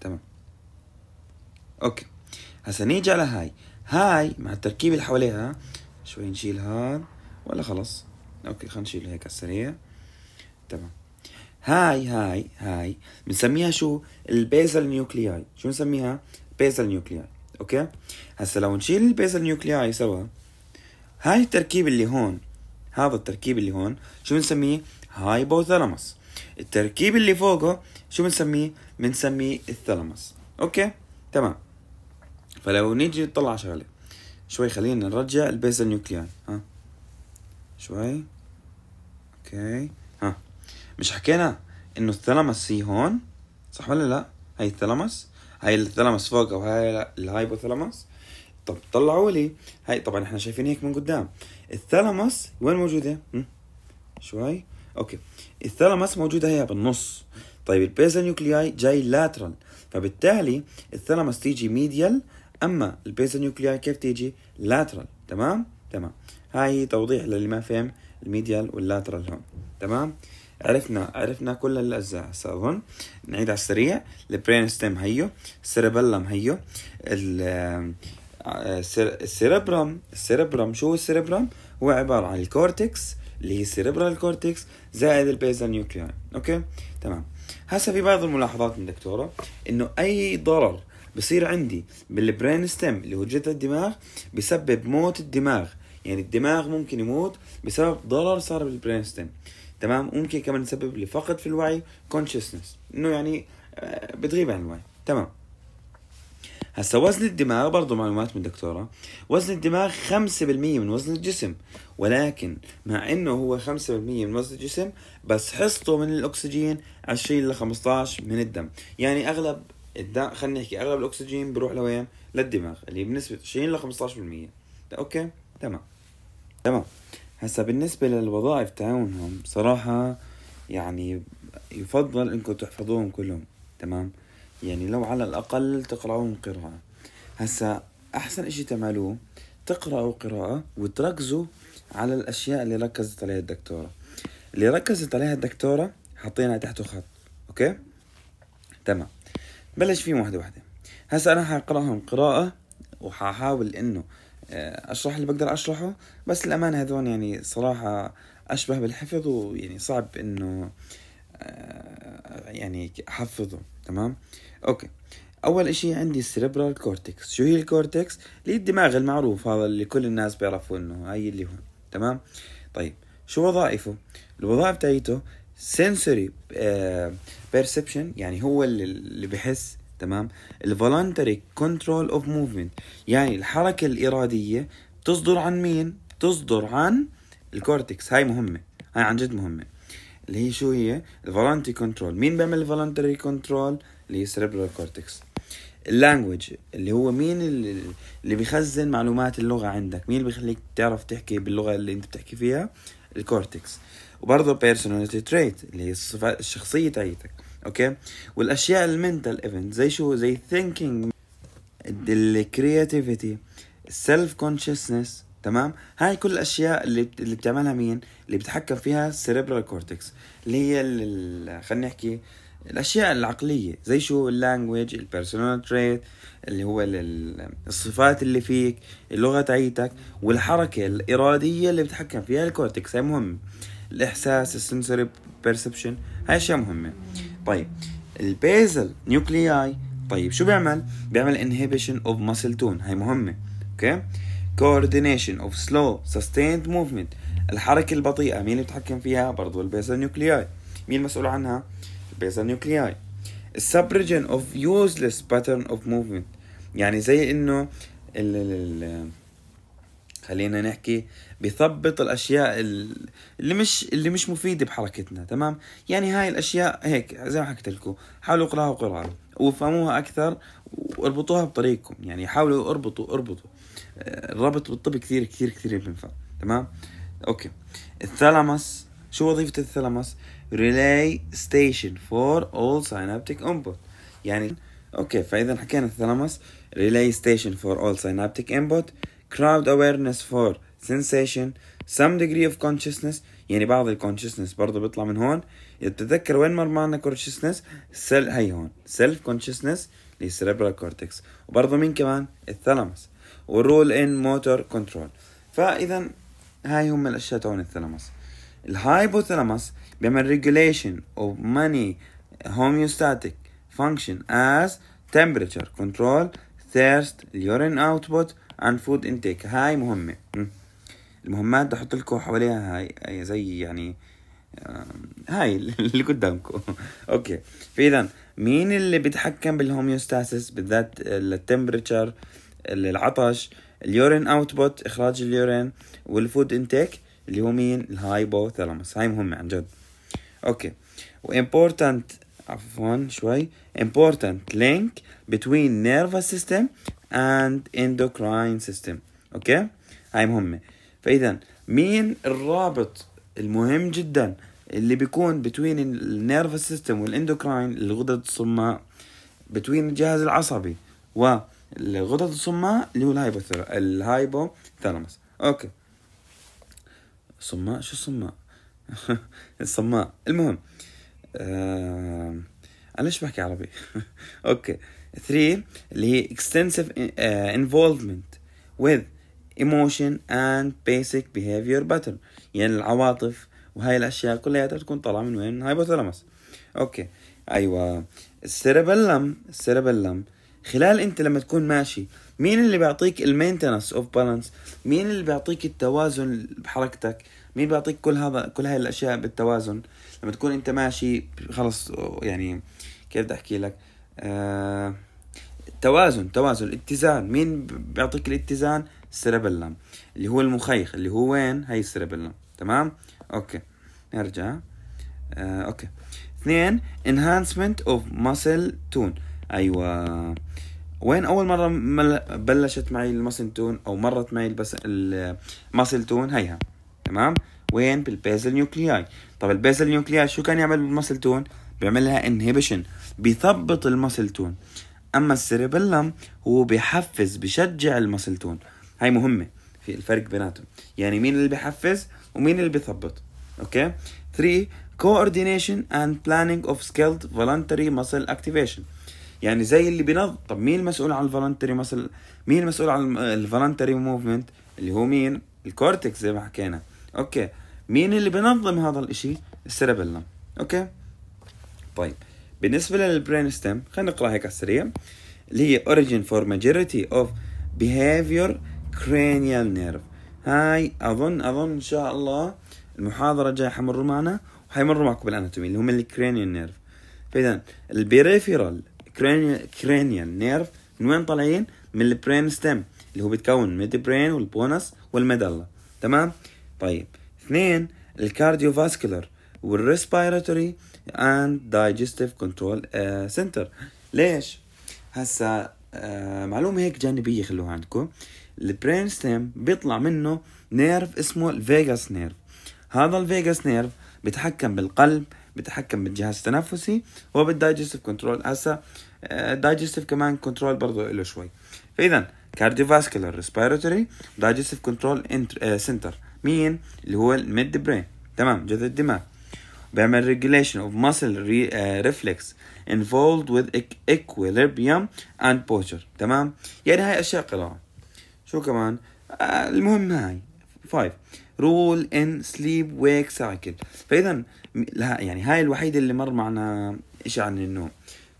تمام اوكي هسا نيجي على هاي هاي مع التركيبة اللي حواليها شوي نشيل هاد ولا خلص اوكي خلينا نشيل هيك على السريع تمام هاي هاي هاي بنسميها شو البيزل نيوكلياي شو بنسميها بيزل نيوكلياي اوكي هسا لو نشيل البيزل نيوكلياي سوا هاي التركيب اللي هون هذا التركيب اللي هون شو بنسميه هايبوثالاموس التركيب اللي فوقه شو بنسميه بنسميه الثالاموس اوكي تمام فلو نيجي نطلع شغله شوي خلينا نرجع البيزل نيوكلياي ها شوي اوكي مش حكينا انه الثلامس هي هون صح ولا لا هاي الثلامس هاي الثلامس فوق او هاي الهايبوثلامس طب طلعوا لي هاي طبعا احنا شايفين هيك من قدام الثلامس وين موجوده شوي اوكي الثلامس موجوده هي بالنص طيب البيزل نيوكلياي جاي لاترال فبالتالي الثلامس تيجي ميديال اما البيزل نيوكلياي كيف تيجي لاترال تمام تمام هاي توضيح للي ما فهم الميديال واللاترال هون تمام عرفنا عرفنا كل الاجزاء اظن نعيد على السريع البرين ستيم هيو السيربلم هيو ال السيربرم آه، السيربرم شو هو السيربرم هو عباره عن الكورتكس اللي هي السيربرال كورتكس زائد البيزال نيوكلاي اوكي تمام هسه في بعض الملاحظات من دكتوره انه اي ضرر بصير عندي بالبرين ستيم اللي هو جذع الدماغ بسبب موت الدماغ يعني الدماغ ممكن يموت بسبب ضرر صار بالبرين ستيم تمام ممكن كمان نسبب لفقد في الوعي consciousness انه يعني آه، بتغيب عن الوعي تمام هسا وزن الدماغ برضه معلومات من دكتورة وزن الدماغ 5% من وزن الجسم ولكن مع انه هو 5% من وزن الجسم بس حصته من الاكسجين 20 ل 15 من الدم يعني اغلب الدم خلينا نحكي اغلب الاكسجين بروح لوين للدماغ اللي بنسبة 20 ل 15% اوكي تمام تمام هسا بالنسبة للوظائف تاعونهم بصراحة يعني يفضل انكم تحفظوهم كلهم تمام يعني لو على الاقل تقرأوهم قراءة هسا احسن اشي تعملوه تقرأوا قراءة وتركزوا على الاشياء اللي ركزت عليها الدكتورة اللي ركزت عليها الدكتورة حطينا تحته خط اوكي تمام بلش فيهم واحدة واحدة هسا انا حقرأهم قراءة وححاول انه آه، اشرح اللي بقدر اشرحه بس الامانه هذول يعني صراحه اشبه بالحفظ ويعني صعب انه آه، يعني احفظه تمام اوكي اول اشي عندي السيربرال كورتكس شو هي الكورتكس اللي الدماغ المعروف هذا اللي كل الناس بيعرفوا انه هاي اللي هو تمام طيب شو وظائفه الوظائف تاعيته سنسوري بيرسبشن آه، يعني هو اللي بحس تمام الفولنتري كنترول اوف موفمنت يعني الحركه الاراديه بتصدر عن مين بتصدر عن الكورتكس هاي مهمه هاي عن جد مهمه اللي هي شو هي الفولنتري كنترول مين بيعمل الفولنتري كنترول اللي هي سيربرال كورتكس اللانجوج اللي هو مين اللي بيخزن معلومات اللغه عندك مين اللي بيخليك تعرف تحكي باللغه اللي انت بتحكي فيها الكورتكس وبرضه بيرسوناليتي تريت اللي هي الشخصيه تاعيتك اوكي والاشياء المنتال ايفنت زي شو زي ثينكينج الكرياتيفيتي السيلف كونشسنس تمام هاي كل الاشياء اللي اللي بتعملها مين اللي بتحكم فيها السيريبرال كورتكس اللي هي خلينا نحكي الاشياء العقليه زي شو اللانجويج البيرسونال تريت اللي هو الصفات اللي فيك اللغه تعيتك والحركه الاراديه اللي بتحكم فيها الكورتكس هاي مهمه الاحساس السنسوري بيرسبشن هاي اشياء مهمه طيب البيزل نيوكلياي طيب شو بيعمل؟ بيعمل انهيبيشن اوف ماسل تون هاي مهمة اوكي coordination of slow sustained movement الحركة البطيئة مين اللي بتحكم فيها؟ برضو البيزل نيوكلياي مين المسؤول عنها؟ البيزل نيوكلياي السبريجن اوف useless pattern of movement يعني زي انه ال خلينا نحكي بيثبط الاشياء اللي مش اللي مش مفيده بحركتنا تمام يعني هاي الاشياء هيك زي ما حكيت لكم حاولوا اقراها قران وافهموها اكثر واربطوها بطريقكم يعني حاولوا اربطوا اربطوا آه، الربط بالطب كثير كثير كثير بينفع تمام اوكي الثلامس شو وظيفة الثلامس؟ ريلي ستيشن فور اول سينابتيك انبوت يعني اوكي فاذا حكينا الثلامس ريلي ستيشن فور اول سينابتيك انبوت كراود اويرنس فور sensation some degree of consciousness يعني بعض الكونشسنس برضه بيطلع من هون بتتذكر وين مر معنا كونشسنس سيل هي هون سيلف كونشسنس للسيربرال كورتكس وبرضه مين كمان الثلامس والرول ان موتور كنترول فاذا هاي هم الاشياء تبعون الثلامس الهايبوثالاموس بيعمل regulation of ماني homeostatic function as temperature control thirst urine output and food intake هاي مهمة المهمات بدي احط لكم حواليها هاي زي يعني هاي اللي قدامكم اوكي فاذا مين اللي بيتحكم بالهوميوستاسيس بالذات التمبرتشر العطش اليورين اوتبوت اخراج اليورين والفود انتيك اللي هو مين الهايبوثالاموس هاي مهمه عن جد اوكي وامبورتنت عفوا شوي امبورتنت لينك بين nervous سيستم اند endocrine سيستم اوكي هاي مهمه فاذا مين الرابط المهم جدا اللي بيكون بتوين النيرف سيستم والاندوكراين الغدد الصماء بتوين الجهاز العصبي والغدد الصماء اللي هو الهايبو الهايبوثالاموس اوكي صماء شو صماء الصماء المهم آه... انا ليش بحكي عربي اوكي 3 اللي هي extensive آه، involvement with emotion and basic behavior pattern يعني العواطف وهاي الاشياء كلها تكون طالعه من وين؟ من هايبوثالاموس اوكي ايوه السيربلم السيربلم خلال انت لما تكون ماشي مين اللي بيعطيك المينتنس اوف بالانس مين اللي بيعطيك التوازن بحركتك مين بيعطيك كل هذا كل هاي الاشياء بالتوازن لما تكون انت ماشي خلص يعني كيف بدي احكي لك آه... توازن توازن اتزان مين بيعطيك الاتزان السيربيلم اللي هو المخيخ اللي هو وين هي السيربيلم تمام اوكي نرجع آه اوكي اثنين enhancement of muscle tone ايوه وين اول مره بلشت معي المسل تون او مرت معي البس المسل تون هيها تمام وين بالبيزل نيوكلياي طب البيزل نيوكلياي شو كان يعمل بالمسل تون بيعمل لها انهبيشن بيثبط المسل تون اما السيربلم هو بيحفز بشجع المسل تون هاي مهمه في الفرق بيناتهم يعني مين اللي بحفز ومين اللي بيثبط اوكي 3 coordination and planning of skilled voluntary muscle activation يعني زي اللي بنظم طب مين المسؤول عن الفولنتري مسل مين المسؤول عن الفولنتري موفمنت اللي هو مين الكورتكس زي ما حكينا اوكي مين اللي بنظم هذا الاشي السيربيلم اوكي طيب بالنسبه للبرين ستيم خلينا نقرا هيك على السريع اللي هي origin for majority of behavior cranial nerve هاي اظن اظن ان شاء الله المحاضره الجايه حمروا معنا وحيمر معكم بالاناتومي اللي هم الكرانيال نيرف فاذا البيريفيرال كرانيال نيرف من وين طالعين؟ من البرين ستيم اللي هو بيتكون من البرين والبونس والميدلا تمام؟ طيب اثنين الكارديو فاسكولار والريسبيراتوري اند دايجستيف كنترول سنتر ليش؟ هسا آه، معلومه هيك جانبيه خلوها عندكم البرين ستيم بيطلع منه نيرف اسمه الفيجاس نيرف هذا الفيجاس نيرف بيتحكم بالقلب بيتحكم بالجهاز التنفسي وبالدايجستيف كنترول هسا دايجستيف كمان كنترول برضه له شوي فاذا فاسكولار ريسبيرتوري دايجستيف كنترول سنتر مين اللي هو الميد برين تمام جذر الدماغ بيعمل ريجوليشن اوف ماسل ريفلكس انفولد وذ equilibrium اند posture تمام يعني هاي اشياء قراءه شو كمان آه المهم هاي فايف رول ان سليب ويك سايكل فاذا يعني هاي الوحيده اللي مر معنا شيء عن النوم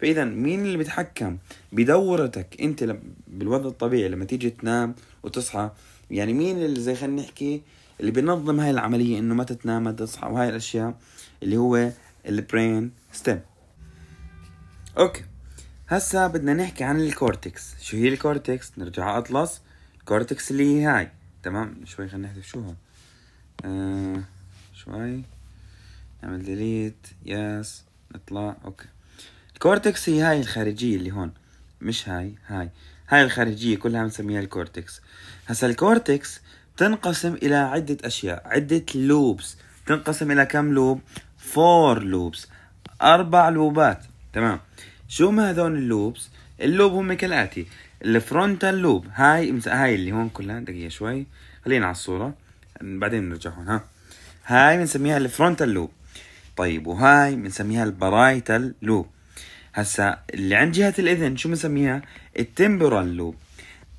فاذا مين اللي بيتحكم بدورتك انت بالوضع الطبيعي لما تيجي تنام وتصحى يعني مين اللي زي خلينا نحكي اللي بينظم هاي العمليه انه متى تنام متى تصحى وهاي الاشياء اللي هو البرين ستيم اوكي هسا بدنا نحكي عن الكورتكس شو هي الكورتكس نرجع اطلس الكورتكس اللي هي هاي تمام شوي خلينا نحذف هون آه شوي نعمل ديليت يس نطلع اوكي الكورتكس هي هاي الخارجية اللي هون مش هاي هاي هاي الخارجية كلها بنسميها الكورتكس هسا الكورتكس تنقسم إلى عدة أشياء عدة لوبس تنقسم إلى كم لوب فور لوبس أربع لوبات تمام شو ما هذول اللوبس اللوب هم كالآتي الفرونتال لوب هاي هاي اللي هون كلها دقيقه شوي خلينا على الصوره بعدين نرجع هون ها هاي بنسميها الفرونتال لوب طيب وهاي بنسميها البرايتال لوب هسا اللي عند جهه الاذن شو بنسميها التمبرال لوب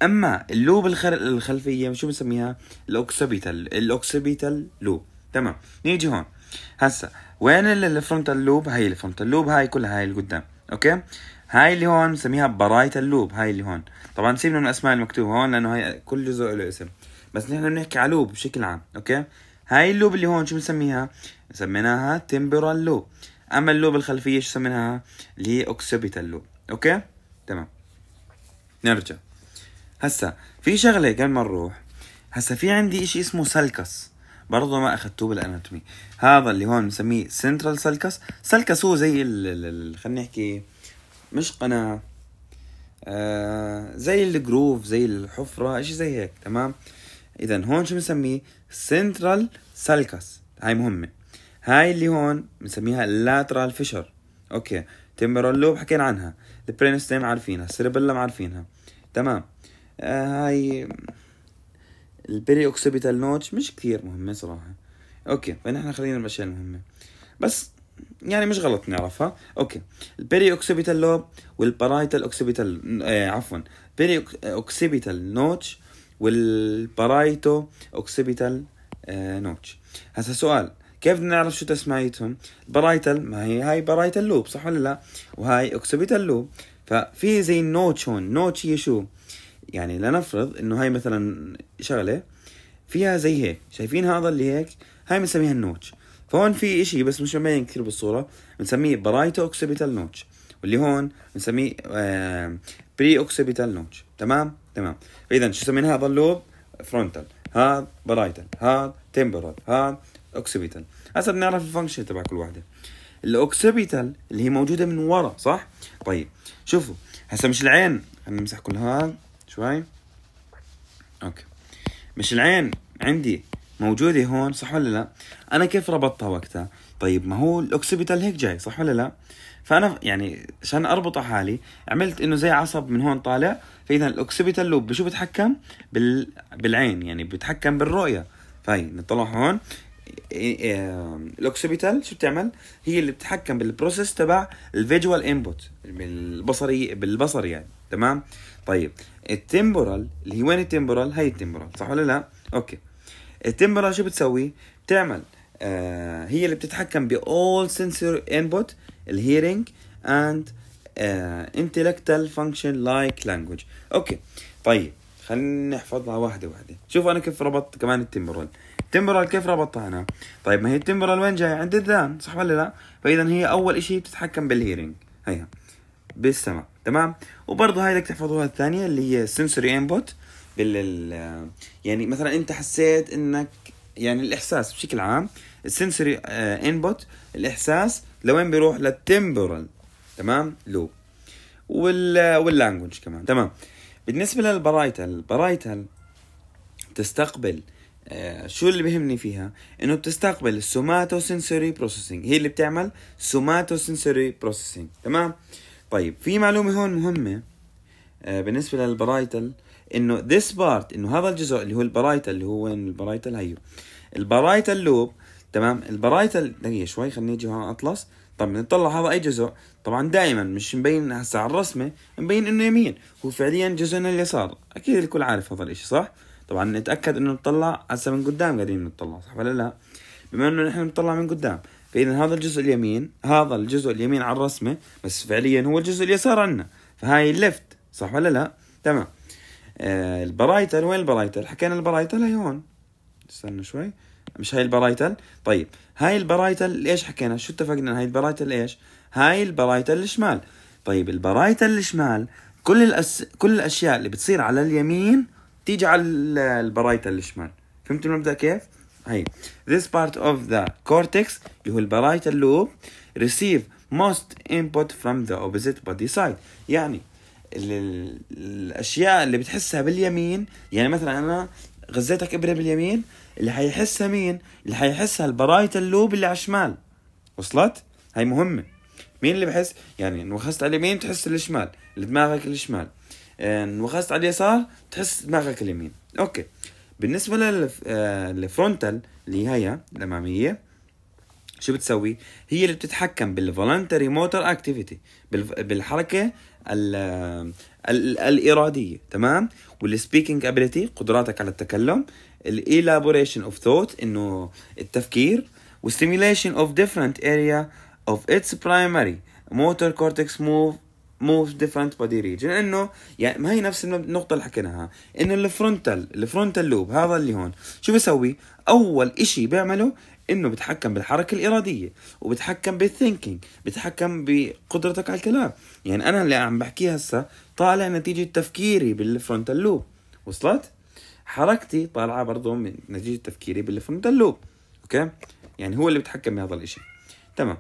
اما اللوب الخلفيه شو بنسميها الاوكسبيتال الاوكسبيتال لوب تمام نيجي هون هسا وين الفرونتال لوب هاي الفرونتال لوب هاي كلها هاي اللي قدام اوكي هاي اللي هون بنسميها برايت اللوب هاي اللي هون طبعا سيبنا من الاسماء المكتوبه هون لانه هاي كل جزء له اسم بس نحن بنحكي على لوب بشكل عام اوكي هاي اللوب اللي هون شو بنسميها سميناها تمبرال لوب اما اللوب الخلفيه شو سميناها اللي هي اوكسيبيتال لوب اوكي تمام نرجع هسا في شغله قبل ما نروح هسا في عندي اشي اسمه سلكس برضه ما اخذتوه بالاناتومي هذا اللي هون بنسميه سنترال سلكس سلكس هو زي خلينا نحكي مش قناة آه زي الجروف زي الحفرة اشي زي هيك تمام اذا هون شو بنسميه سنترال سالكس هاي مهمة هاي اللي هون بنسميها اللاترال فيشر اوكي تمبرال لوب حكينا عنها البرينستيم عارفينها السيربلم عارفينها تمام آه هاي البيري اوكسيبيتال نوتش مش كثير مهمة صراحة اوكي فنحن خلينا بالاشياء المهمة بس يعني مش غلط نعرفها اوكي البيري اوكسيبيتال لوب والبارايتال اوكسيبيتال آه عفوا بيري آه، اوكسيبيتال نوتش والبارايتو اوكسيبيتال آه نوتش هسا سؤال كيف بدنا نعرف شو تسميتهم البرايتال ما هي هاي برايتال لوب صح ولا لا وهاي اوكسيبيتال لوب ففي زي نوتش هون نوتش هي شو يعني لنفرض انه هاي مثلا شغله فيها زي هيك شايفين هذا اللي هيك هاي بنسميها النوتش فهون في إشي بس مش مبين كثير بالصورة بنسميه برايتو أوكسيبيتال نوتش واللي هون بنسميه آه بري أوكسيبيتال نوتش تمام تمام فإذا شو سمينا هذا اللوب فرونتال هذا برايتال هذا تمبرال هذا أوكسيبيتال هسا بنعرف الفانكشن تبع كل وحدة الأوكسيبيتال اللي هي موجودة من ورا صح طيب شوفوا هسا مش العين خلينا نمسح كل هذا شوي اوكي مش العين عندي موجوده هون صح ولا لا انا كيف ربطتها وقتها طيب ما هو الاوكسيبيتال هيك جاي صح ولا لا فانا يعني عشان اربطها حالي عملت انه زي عصب من هون طالع فاذا الاوكسيبيتال لوب بشو بتحكم بال... بالعين يعني بتحكم بالرؤيه فهي نطلع هون الاوكسيبيتال شو بتعمل هي اللي بتتحكم بالبروسيس تبع الفيجوال انبوت بالبصري بالبصر يعني تمام طيب التمبورال اللي هي وين التمبورال هي التمبورال صح ولا لا اوكي التمبرا شو بتسوي؟ بتعمل آه هي اللي بتتحكم بأول سنسور انبوت الهيرنج اند انتلكتال فانكشن لايك لانجوج اوكي طيب خلينا نحفظها واحدة واحدة شوف أنا كيف ربطت كمان التمبرال التمبرال كيف ربطتها أنا طيب ما هي التمبرال وين جاية عند الذان صح ولا لا فإذا هي أول إشي بتتحكم بالهيرنج هيها بالسمع تمام وبرضه هاي بدك تحفظوها الثانية اللي هي sensory input بال يعني مثلا انت حسيت انك يعني الاحساس بشكل عام السنسوري انبوت آه، الاحساس لوين بيروح للتمبرال تمام لوب وال آه، واللانجوج كمان تمام بالنسبه للبرايتال البرايتال تستقبل آه، شو اللي بيهمني فيها انه بتستقبل السوماتو سنسوري بروسيسنج هي اللي بتعمل سوماتو سنسوري بروسيسنج تمام طيب في معلومه هون مهمه بالنسبه للبرايتال انه this بارت انه هذا الجزء اللي هو البرايتال اللي هو وين البرايتال هيو البرايتال لوب تمام البرايتال دقيقه شوي خليني اجي هون اطلس طب نطلع هذا اي جزء طبعا دائما مش مبين هسه على الرسمه مبين انه يمين هو فعليا جزءنا اليسار اكيد الكل عارف هذا الاشي صح طبعا نتاكد انه نطلع هسه من قدام قاعدين نطلع صح ولا لا بما انه نحن نطلع من قدام فاذا هذا الجزء اليمين هذا الجزء اليمين على الرسمه بس فعليا هو الجزء اليسار عنا فهاي الليفت صح ولا لا تمام آه، البرايتل وين البرايتل حكينا البرايتل هي هون استنى شوي مش هاي البرايتل طيب هاي البرايتل ايش حكينا شو اتفقنا هاي البرايتل ايش هاي البرايتل الشمال طيب البرايتل الشمال كل الأس... كل الاشياء اللي بتصير على اليمين تيجي على البرايتل الشمال فهمت المبدا كيف هي this part of the cortex اللي هو البرايتال لوب receive most input from the opposite body side يعني الاشياء اللي بتحسها باليمين يعني مثلا انا غزيتك ابره باليمين اللي حيحسها مين اللي حيحسها البرايت اللوب اللي على الشمال وصلت هاي مهمه مين اللي بحس يعني نوخست على اليمين بتحس الشمال دماغك الشمال آه، نوخست على اليسار بتحس دماغك اليمين اوكي بالنسبه آه، للفرونتال اللي هي الاماميه شو بتسوي هي اللي بتتحكم بالفولنتري موتور اكتيفيتي بالحركه ال ال الإرادية تمام والسبيكينج ابيليتي قدراتك على التكلم الإلابوريشن اوف ثوت إنه التفكير والستيميليشن اوف ديفرنت اريا اوف اتس برايمري موتور كورتكس موف موف ديفرنت بادي ريجن انه يعني ما هي نفس النقطة اللي حكيناها انه الفرونتال الفرونتال لوب هذا اللي هون شو بسوي؟ اول اشي بيعمله انه بتحكم بالحركه الاراديه وبتحكم بالثينكينج بتحكم بقدرتك على الكلام يعني انا اللي عم بحكيه هسه طالع نتيجه تفكيري بالفرونتال لوب وصلت حركتي طالعه برضه من نتيجه تفكيري بالفرونتال لوب اوكي يعني هو اللي بتحكم بهذا الاشي تمام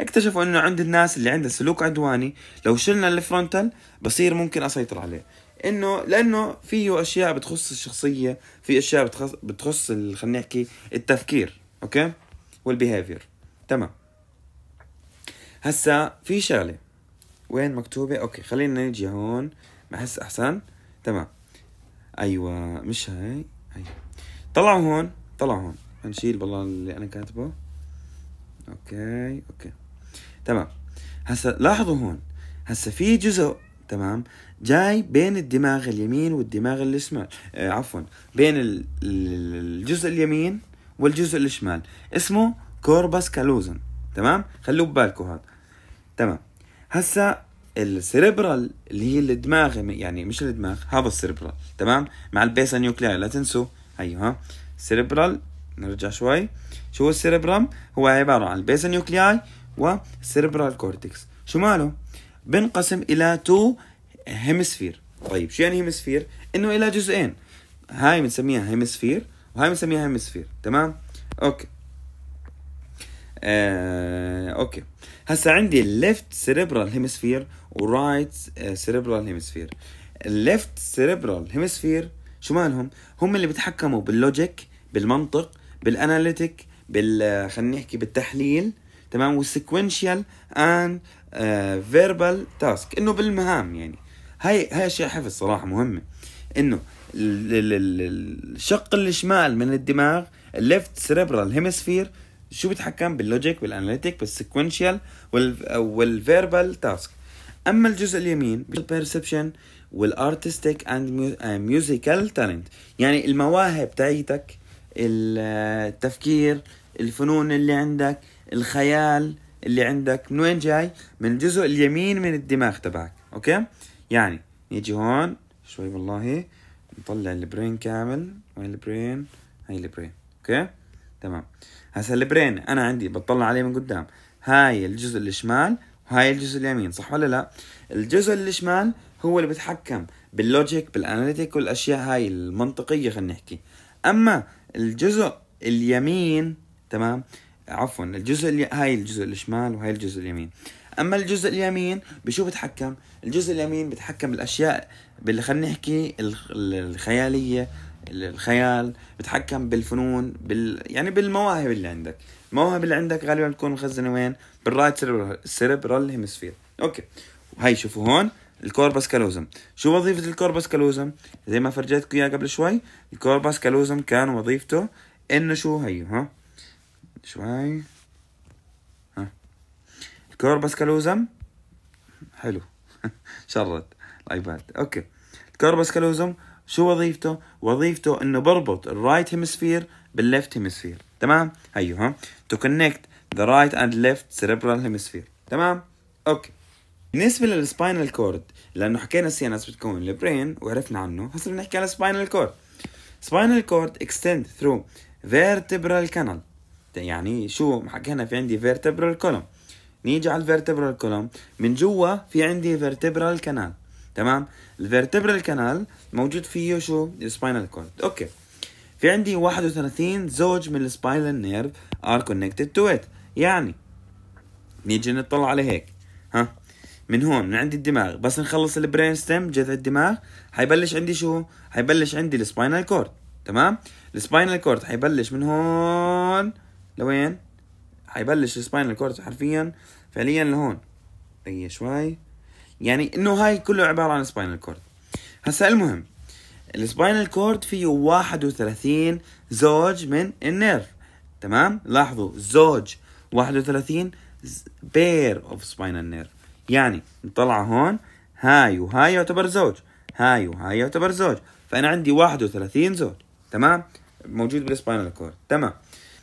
اكتشفوا انه عند الناس اللي عندها سلوك عدواني لو شلنا الفرونتال بصير ممكن اسيطر عليه انه لانه فيه اشياء بتخص الشخصيه في اشياء بتخص بتخص خلينا نحكي التفكير اوكي والبيهيفير تمام هسا في شغله وين مكتوبه اوكي خلينا نجي هون بحس احسن تمام ايوه مش هاي هاي أيوة. طلعوا هون طلعوا هون هنشيل بالله اللي انا كاتبه اوكي اوكي تمام هسا لاحظوا هون هسا في جزء تمام جاي بين الدماغ اليمين والدماغ الشمال آه عفوا بين الجزء اليمين والجزء الشمال اسمه كوربس كالوزن تمام خلوه ببالكم هذا تمام هسا السيريبرال اللي هي الدماغ يعني مش الدماغ هذا السيريبرال تمام مع البيسا نيوكلير لا تنسوا ها أيوة. السيريبرال نرجع شوي شو هو السيريبرام هو عبارة عن البيسا نيوكلياي والسيريبرال كورتكس شو ماله بنقسم الى تو هيمسفير طيب شو يعني هيمسفير انه الى جزئين هاي بنسميها هيمسفير وهاي بنسميها هيمسفير تمام اوكي آه، اوكي هسا عندي الليفت سيريبرال هيمسفير ورايت سيريبرال هيمسفير الليفت سيريبرال هيمسفير شو مالهم هم اللي بيتحكموا باللوجيك بالمنطق بالاناليتيك بال آه، خلينا نحكي بالتحليل تمام والسيكونشال اند فيربال تاسك انه بالمهام يعني هاي هاي اشياء حفظ صراحه مهمه انه الشق الشمال من الدماغ الليفت سيريبرال هيمسفير شو بيتحكم باللوجيك بالاناليتيك بالسيكونشال والفيربال تاسك اما الجزء اليمين بالبيرسبشن والارتستيك اند ميوزيكال تالنت يعني المواهب تاعيتك التفكير الفنون اللي عندك الخيال اللي عندك من وين جاي من الجزء اليمين من الدماغ تبعك اوكي يعني نيجي هون شوي والله نطلع البرين كامل وين البرين هاي البرين اوكي تمام هسه البرين انا عندي بطلع عليه من قدام هاي الجزء الشمال وهاي الجزء اليمين صح ولا لا الجزء الشمال هو اللي بيتحكم باللوجيك بالاناليتيك والاشياء هاي المنطقيه خلينا نحكي اما الجزء اليمين تمام عفوا الجزء اللي هاي الجزء الشمال وهاي الجزء اليمين اما الجزء اليمين بشو بتحكم الجزء اليمين بتحكم بالاشياء باللي خلينا نحكي الخياليه الخيال بتحكم بالفنون بال يعني بالمواهب اللي عندك المواهب اللي عندك غالبا بتكون مخزنه وين بالرايت سيربرال هيمسفير اوكي وهي شوفوا هون الكوربس كالوزم شو وظيفة الكوربس كالوزم زي ما فرجيتكم اياه قبل شوي الكوربس كالوزم كان وظيفته انه شو هي ها شوي ها الكوربس كالوزم حلو شرد الايباد اوكي الكوربسكالوزم شو وظيفته؟ وظيفته انه بربط الرايت هيمسفير بالليفت هيمسفير تمام؟ هيو ها تو كونكت ذا رايت اند ليفت سيربرال هيمسفير تمام؟ اوكي بالنسبة للسباينال كورد لأنه حكينا اس بتكون البرين وعرفنا عنه هسه بنحكي على السباينال كورد spinal cord extend through vertebral canal يعني شو حكينا في عندي vertebral column نيجي على الفيرتبرال column من جوا في عندي vertebral canal تمام الفيرتبرال كانال موجود فيه شو السباينال كورد اوكي في عندي 31 زوج من السباينال نيرف ار كونكتد تو ات يعني نيجي نطلع على هيك ها من هون من عند الدماغ بس نخلص البرين ستيم جذع الدماغ حيبلش عندي شو حيبلش عندي السباينال كورد تمام السباينال كورد حيبلش من هون لوين حيبلش السباينال كورد حرفيا فعليا لهون اي شوي يعني انه هاي كله عباره عن سباينال كورد هسا المهم السباينال كورد فيه 31 زوج من النيرف تمام لاحظوا زوج 31 بير اوف سباينال نيرف يعني نطلع هون هاي وهاي يعتبر زوج هاي وهاي يعتبر زوج فانا عندي 31 زوج تمام موجود بالسباينال كورد تمام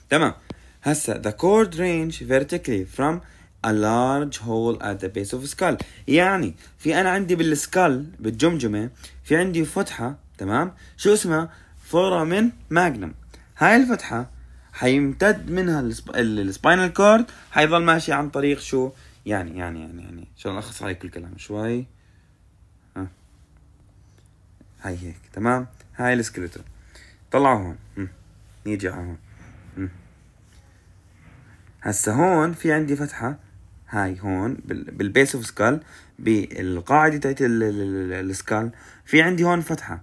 تمام هسا the كورد range vertically from a large hole at the base of skull يعني في انا عندي بالسكال بالجمجمه في عندي فتحه تمام شو اسمها فورامين ماجنم هاي الفتحه حيمتد منها السباينال كورد حيظل ماشي عن طريق شو يعني يعني يعني يعني عشان الخص كل الكلام شوي ها هاي هيك تمام هاي السكريتر طلعوا هون نيجي على هون هسه هون في عندي فتحة هاي هون بالبيس اوف سكال بالقاعده تاعت السكال في عندي هون فتحه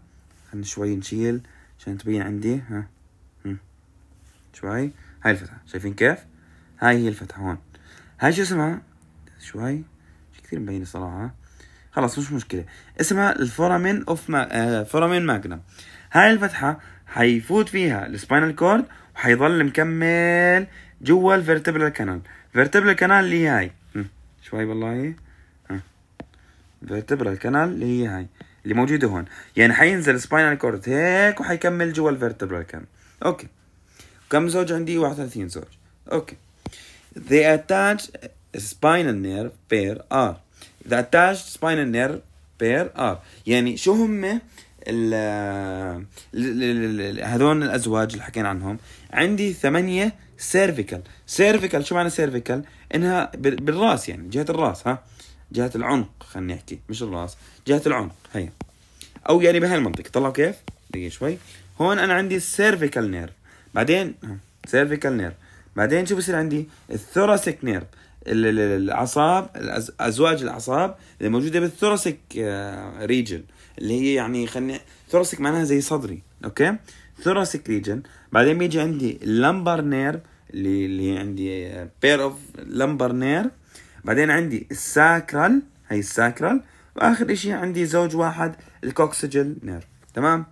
خلينا شوي نشيل عشان تبين عندي ها شوي هاي الفتحه شايفين كيف هاي هي الفتحه هون هاي شو اسمها شوي مش كثير مبين الصراحه خلاص مش مشكله اسمها الفورامين اوف آه، ما... فورامين ماجنا هاي الفتحه حيفوت فيها السباينال كورد وحيضل مكمل جوا الفيرتبرال كانال فيرتبرال كانال اللي هي هاي شوي بالله فيرتبرال كانال اللي هي هاي اللي موجوده هون يعني حينزل سباينال كورد هيك وحيكمل جوا الفيرتبرال كانال اوكي كم زوج عندي 31 زوج اوكي they attach spinal nerve pair are they attached spinal nerve pair are يعني شو هم ال هذول الازواج اللي حكينا عنهم عندي ثمانية سيرفيكال سيرفيكال شو معنى سيرفيكال؟ انها بالراس يعني جهه الراس ها جهه العنق خلينا نحكي مش الراس جهه العنق هي او يعني بهالمنطقه طلعوا كيف؟ دقيقه شوي هون انا عندي السيرفيكال نيرف بعدين سيرفيكال نيرف بعدين شو بصير عندي؟ الثوراسيك نيرف الاعصاب ازواج الاعصاب اللي موجوده بالثوراسيك آه، ريجن اللي هي يعني خلينا ثوراسيك معناها زي صدري اوكي ثوراسيك ريجن بعدين بيجي عندي اللمبر نيرف اللي اللي عندي بير اوف لمبر نير بعدين عندي الساكرال هي الساكرال واخر اشي عندي زوج واحد الكوكسجل نير تمام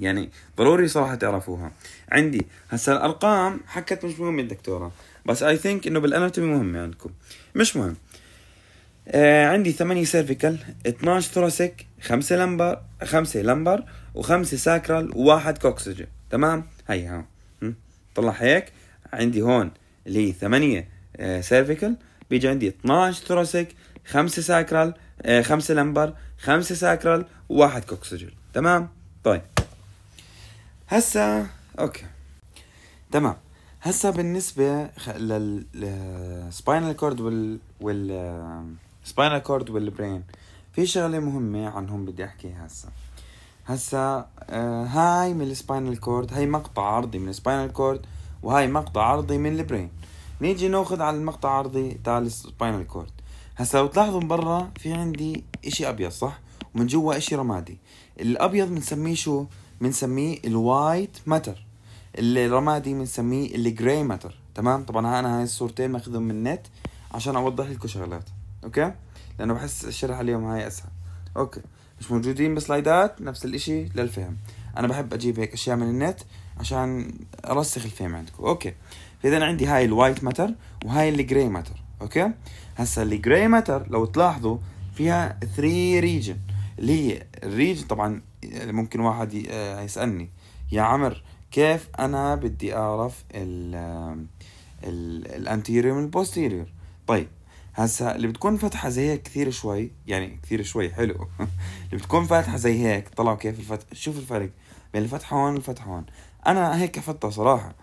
يعني ضروري صراحه تعرفوها عندي هسه الارقام حكت مش مهمه الدكتوره بس اي ثينك انه بالاناتومي مهمه يعني عندكم مش مهم آه عندي 8 سيرفيكال 12 ثوراسيك 5 لمبر 5 لمبر و5 ساكرال وواحد كوكسجين تمام هي ها طلع هيك عندي هون اللي هي 8 سيرفيكال آه، بيجي عندي 12 ثوراسيك 5 ساكرال 5 لمبر 5 ساكرال وواحد كوكسجل تمام طيب هسا اوكي تمام هسا بالنسبة للسباينال كورد وال وال سباينال كورد والبرين في شغلة مهمة عنهم بدي احكيها هسا هسا آه، هاي من السباينال كورد هاي مقطع عرضي من السباينال كورد وهاي مقطع عرضي من البرين نيجي ناخذ على المقطع العرضي تاع السباينال كورد هسا لو تلاحظوا من برا في عندي اشي ابيض صح ومن جوا اشي رمادي الابيض بنسميه شو بنسميه الوايت ماتر الرمادي بنسميه الجراي ماتر تمام طبعا انا هاي الصورتين ماخذهم من النت عشان اوضح لكم شغلات اوكي لانه بحس الشرح اليوم هاي اسهل اوكي مش موجودين بسلايدات نفس الاشي للفهم انا بحب اجيب هيك اشياء من النت عشان ارسخ الفهم عندكم اوكي فاذا عندي هاي الوايت ماتر وهاي الجراي ماتر اوكي هسه الجراي ماتر لو تلاحظوا فيها 3 ريجن اللي هي الريجن طبعا ممكن واحد آه، يسالني يا عمر كيف انا بدي اعرف ال الانتيريور من البوستيريور طيب هسا اللي بتكون فتحه زي هيك كثير شوي يعني كثير شوي حلو اللي بتكون فاتحه زي هيك طلعوا كيف الفتح شوف الفرق بين الفتحه هون والفتحه هون انا هيك حفظتها صراحه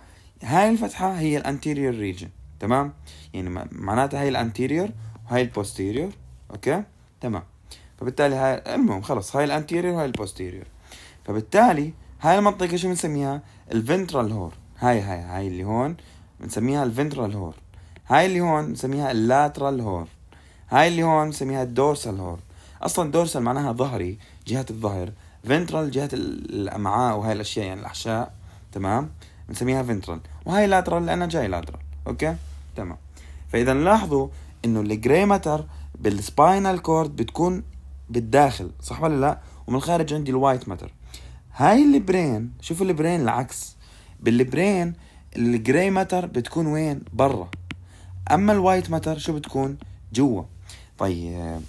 هاي الفتحه هي الانتيريور ريجن تمام يعني معناتها هاي الانتيريور وهاي البوستيريور اوكي تمام فبالتالي هاي المهم خلص هاي الانتيريور وهاي البوستيريور فبالتالي هاي المنطقه شو بنسميها الفنترال هور هاي هاي هاي اللي هون بنسميها الفنترال هور هاي اللي هون بنسميها اللاترال هور هاي اللي هون بنسميها الدورسال هور اصلا دورسال معناها ظهري جهه الظهر فنترال جهه الامعاء وهاي الاشياء يعني الاحشاء تمام بنسميها فنترال وهي لاترال لانها جاي لاترال اوكي تمام فاذا لاحظوا انه الجري ماتر بالسباينال كورد بتكون بالداخل صح ولا لا ومن الخارج عندي الوايت ماتر هاي البرين شوفوا البرين العكس بالبرين الجري ماتر بتكون وين برا اما الوايت ماتر شو بتكون جوا طيب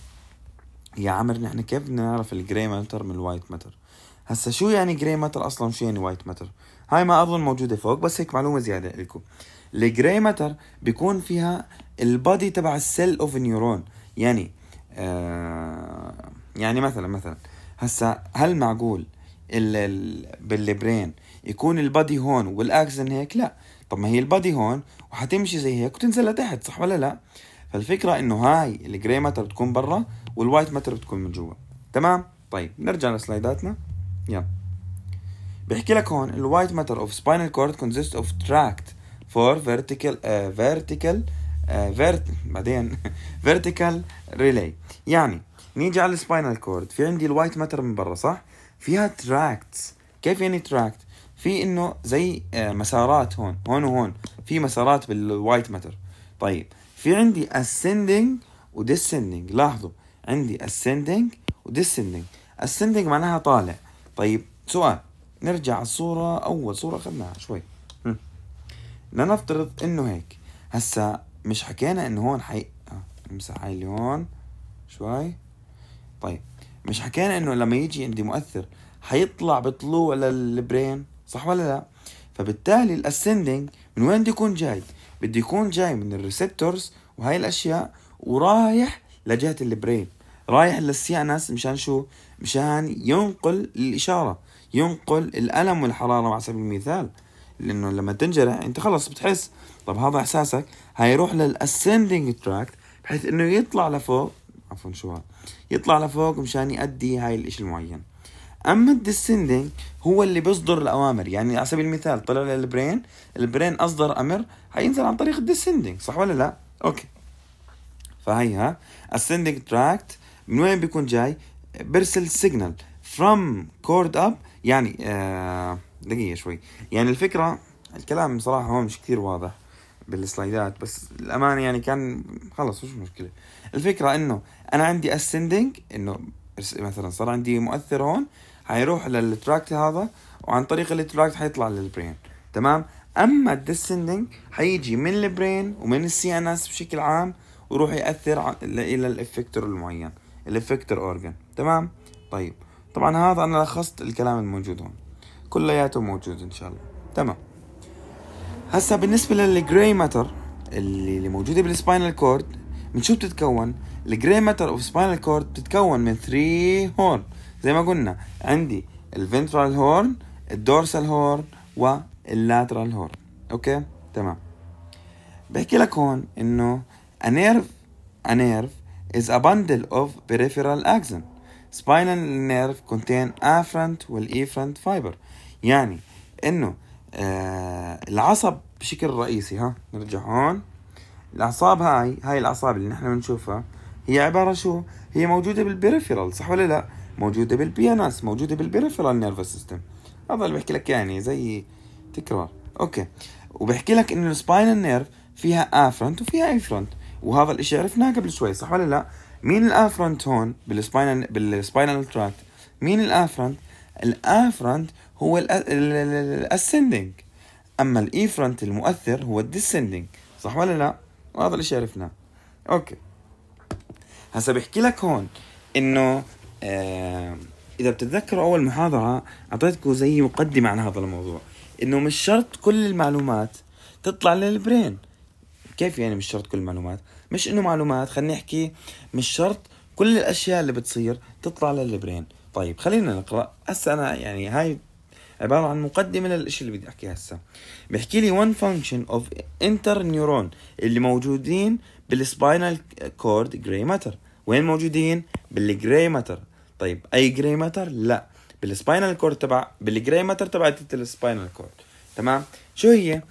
يا عمر نحن كيف بدنا نعرف الجري ماتر من الوايت ماتر هسا شو يعني جري ماتر اصلا شو يعني وايت ماتر هاي ما اظن موجوده فوق بس هيك معلومه زياده لكم الجراي ماتر بيكون فيها البادي تبع السيل اوف نيورون يعني آه يعني مثلا مثلا هسا هل معقول بالبرين يكون البادي هون والاكسن هيك لا طب ما هي البادي هون وحتمشي زي هيك وتنزل لتحت صح ولا لا فالفكره انه هاي الجراي ماتر بتكون برا والوايت ماتر بتكون من جوا تمام طيب نرجع لسلايداتنا يلا بيحكي لك هون الوايت ماتر اوف consists كورد tract اوف تراكت فور فيرتيكال فيرتيكال vert بعدين فيرتيكال ريلي يعني نيجي على spinal كورد في عندي الوايت ماتر من برا صح فيها تراكتس كيف يعني تراكت في انه زي آه، مسارات هون هون وهون في مسارات بالوايت ماتر طيب في عندي ascending و descending لاحظوا عندي ascending و descending ascending معناها طالع طيب سؤال نرجع الصورة أول صورة أخذناها شوي لنفترض إنه هيك هسا مش حكينا إنه هون حي امسح آه، هاي اللي هون شوي طيب مش حكينا إنه لما يجي عندي مؤثر حيطلع بطلوع للبرين صح ولا لا فبالتالي الاسندنج من وين بده يكون جاي بده يكون جاي من الريسبتورز وهي الاشياء ورايح لجهه البرين رايح للسي اس مشان شو؟ مشان ينقل الإشارة ينقل الألم والحرارة على سبيل المثال لأنه لما تنجرح أنت خلص بتحس طب هذا إحساسك هيروح للأسندنج تراكت بحيث إنه يطلع لفوق عفوا شو يطلع لفوق مشان يؤدي هاي الإشي المعين اما الديسندنج هو اللي بيصدر الاوامر يعني على سبيل المثال طلع للبرين البرين اصدر امر حينزل عن طريق الديسندنج صح ولا لا اوكي فهي ها ascending tract من وين بيكون جاي برسل سيجنال فروم كورد اب يعني آه دقيقه شوي يعني الفكره الكلام صراحه هون مش كثير واضح بالسلايدات بس الامانه يعني كان خلص مش مشكلة الفكره انه انا عندي أسندينج انه مثلا صار عندي مؤثر هون حيروح للتراكت هذا وعن طريق التراكت حيطلع للبرين تمام اما الديسندينج حيجي من البرين ومن السي ان اس بشكل عام ويروح ياثر الى الافكتور المعين الافكتر اورجن تمام طيب طبعا هذا انا لخصت الكلام الموجود هون كلياته موجود ان شاء الله تمام هسه بالنسبه للجراي ماتر اللي, اللي موجوده بالسباينال كورد من شو بتتكون الجراي ماتر اوف سباينال كورد بتتكون من 3 هورن زي ما قلنا عندي الفنترال هورن الدورسال هورن واللاترال هورن اوكي تمام بحكي لك هون انه انيرف انيرف is a bundle of peripheral axon. Spinal nerve contain afferent والefferent e fiber. يعني انه آه العصب بشكل رئيسي ها نرجع هون الاعصاب هاي هاي الاعصاب اللي نحن بنشوفها هي عباره شو هي موجوده بالبريفيرال صح ولا لا موجوده بالبيانس موجوده بالبريفيرال نيرفس سيستم هذا اللي بحكي لك يعني زي تكرار اوكي وبحكي لك انه السباينال نيرف فيها افرنت وفيها افرنت e وهذا الاشي عرفناه قبل شوي صح ولا لا مين الافرنت هون بالسباينال بالسباينال تراكت مين الافرنت الافرنت هو الاسندنج اما الايفرنت المؤثر هو الديسندنج صح ولا لا وهذا الاشي عرفناه اوكي هسا بحكي لك هون انه آه اذا بتتذكروا اول محاضره اعطيتكم زي مقدمه عن هذا الموضوع انه مش شرط كل المعلومات تطلع للبرين كيف يعني مش شرط كل المعلومات مش انه معلومات خلينا نحكي مش شرط كل الاشياء اللي بتصير تطلع للبرين طيب خلينا نقرا هسه انا يعني هاي عبارة عن مقدمة للإشي اللي بدي أحكيه هسه بحكي لي one function of interneuron اللي موجودين بالسباينال كورد جراي ماتر وين موجودين بالجراي ماتر طيب أي جراي ماتر لا بالسباينال كورد تبع بالجراي ماتر تبعت السباينال كورد تمام شو هي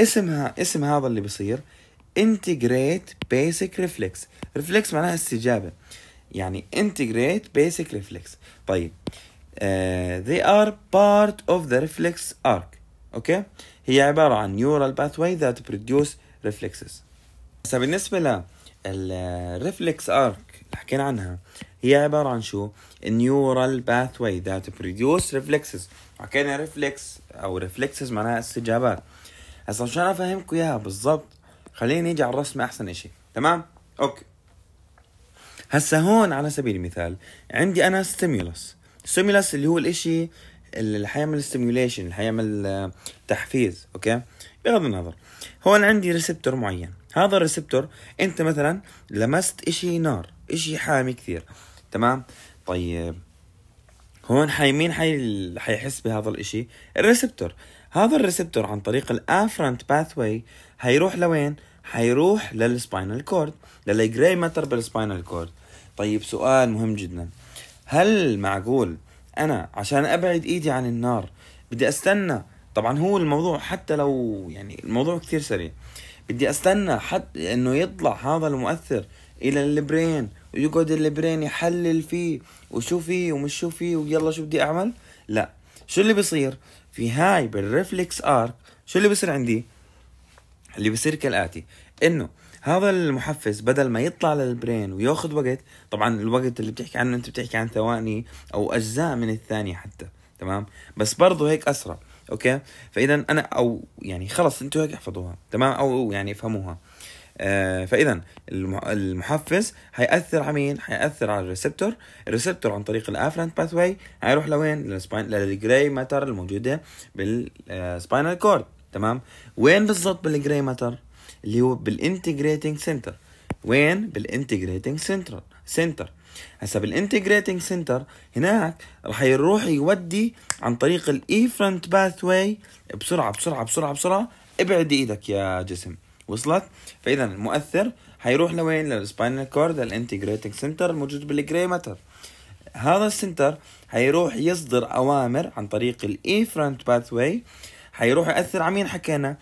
اسمها اسم هذا اللي بصير integrate basic reflex reflex معناها استجابة يعني integrate basic reflex طيب uh, they are part of the reflex arc اوكي okay? هي عبارة عن neural pathway that produce reflexes هسا بالنسبة للريفلكس ارك اللي حكينا عنها هي عبارة عن شو؟ neural pathway that produce reflexes حكينا reflex او reflexes معناها استجابات هسا مشان افهمكم اياها بالضبط خلينا نيجي على الرسمه احسن إشي تمام اوكي هسا هون على سبيل المثال عندي انا ستيمولس ستيمولس اللي هو الاشي اللي حيعمل ستيموليشن اللي حيعمل آه، تحفيز اوكي بغض النظر هون عندي ريسبتور معين هذا الريسبتور انت مثلا لمست اشي نار اشي حامي كثير تمام طيب هون حي مين حي حيحس بهذا الاشي الريسبتور هذا الريسبتور عن طريق الافرنت باثوي هيروح لوين؟ هيروح للسباينال كورد للجراي ماتر بالسباينال كورد طيب سؤال مهم جدا هل معقول انا عشان ابعد ايدي عن النار بدي استنى طبعا هو الموضوع حتى لو يعني الموضوع كثير سريع بدي استنى حتى انه يطلع هذا المؤثر الى البرين ويقعد البرين يحلل فيه وشو فيه ومش شو فيه ويلا شو بدي اعمل لا شو اللي بصير في هاي بالريفلكس ارك شو اللي بصير عندي اللي بيصير كالاتي انه هذا المحفز بدل ما يطلع للبرين وياخذ وقت طبعا الوقت اللي بتحكي عنه انت بتحكي عن ثواني او اجزاء من الثانيه حتى تمام بس برضه هيك اسرع اوكي فاذا انا او يعني خلص انتوا هيك احفظوها تمام او يعني افهموها آه فاذا المحفز حياثر على مين؟ حياثر على الريسبتور، الريسبتور عن طريق الافرنت باث واي حيروح لوين؟ للسباين للجراي ماتر الموجوده بالسباينال كورد تمام وين بالضبط بالجري ماتر اللي هو بالانتجريتنج سنتر وين بالانتجريتنج سنتر سنتر هسا بالانتجريتنج سنتر هناك رح يروح يودي عن طريق الاي فرونت باث واي بسرعه بسرعه بسرعه بسرعه ابعد ايدك يا جسم وصلت فاذا المؤثر حيروح لوين للسباينال كورد الانتجريتنج سنتر الموجود بالجري ماتر هذا السنتر حيروح يصدر اوامر عن طريق الاي فرونت باث واي حيروح ياثر على مين حكينا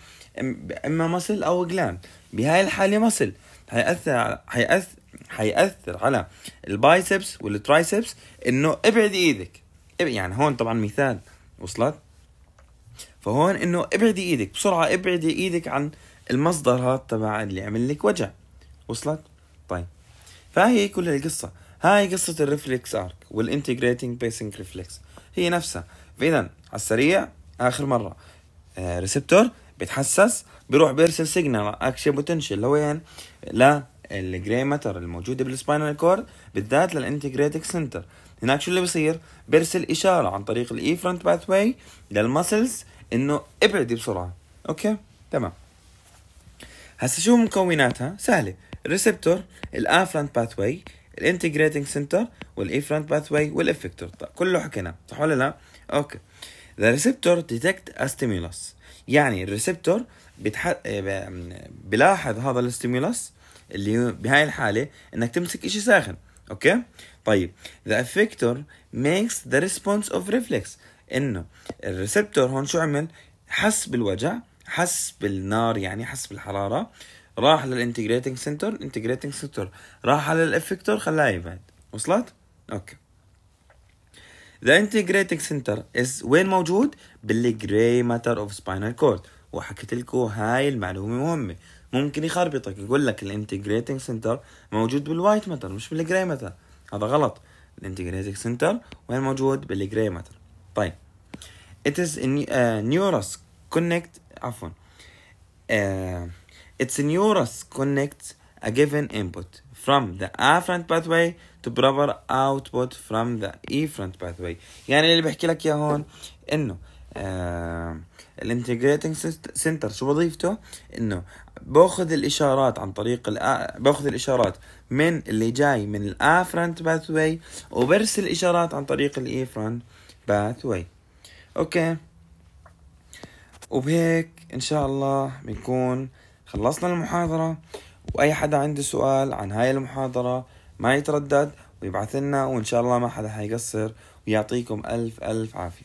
اما مصل او جلان بهاي الحاله مصل حيأثر حيأثر حيأثر على البايسبس والترايسبس انه ابعد ايدك يعني هون طبعا مثال وصلت فهون انه ابعدي ايدك بسرعه ابعدي ايدك عن المصدر هذا تبع اللي عمل لك وجع وصلت طيب فهي كل القصه هاي قصه الريفلكس ارك والانتجريتنج بيسنج ريفلكس هي نفسها فاذا على السريع اخر مره ريسبتور آه، بيتحسس بيروح بيرسل سيجنال اكشن بوتنشال لوين؟ للجراي ماتر الموجوده بالسباينال كورد بالذات للانتجريتك سنتر هناك شو اللي بصير؟ بيرسل اشاره عن طريق الاي فرونت باث واي للمسلز انه ابعدي بسرعه اوكي تمام هسه شو مكوناتها؟ سهله الريسبتور الافرنت باث واي الانتجريتنج سنتر والايفرنت باث واي والافكتور طيب كله حكينا صح ولا لا؟ اوكي The receptor detect a stimulus يعني الريسبتور بتح... آه، بلاحظ هذا الستيمولس اللي بهاي الحالة انك تمسك اشي ساخن اوكي طيب the effector makes the response of reflex انه الريسبتور هون شو عمل حس بالوجع حس بالنار يعني حس بالحرارة راح للانتجريتنج سنتر الانتجريتنج سنتر راح على الافكتور خلاه يبعد وصلت اوكي ذا انتجريتنج سنتر is وين موجود؟ بالجراي ماتر اوف سباينال كورد وحكيت لكم هاي المعلومه مهمه ممكن يخربطك يقول لك الانتجريتنج سنتر موجود بالوايت ماتر مش بالجراي ماتر هذا غلط الانتجريتنج سنتر وين موجود بالجراي ماتر طيب it is a uh, neurus connect عفوا uh, it's a neurus connect a given input from the afferent pathway to proper output from the front pathway يعني اللي بحكي لك اياه هون انه ال آه، الانتجريتنج سنتر شو وظيفته انه باخذ الاشارات عن طريق باخذ الاشارات من اللي جاي من الافرنت باثوي وبرسل الاشارات عن طريق الايفرنت باثوي اوكي وبهيك ان شاء الله بنكون خلصنا المحاضره واي حدا عنده سؤال عن هاي المحاضره ما يتردد ويبعث لنا وإن شاء الله ما حدا حيقصر ويعطيكم ألف ألف عافية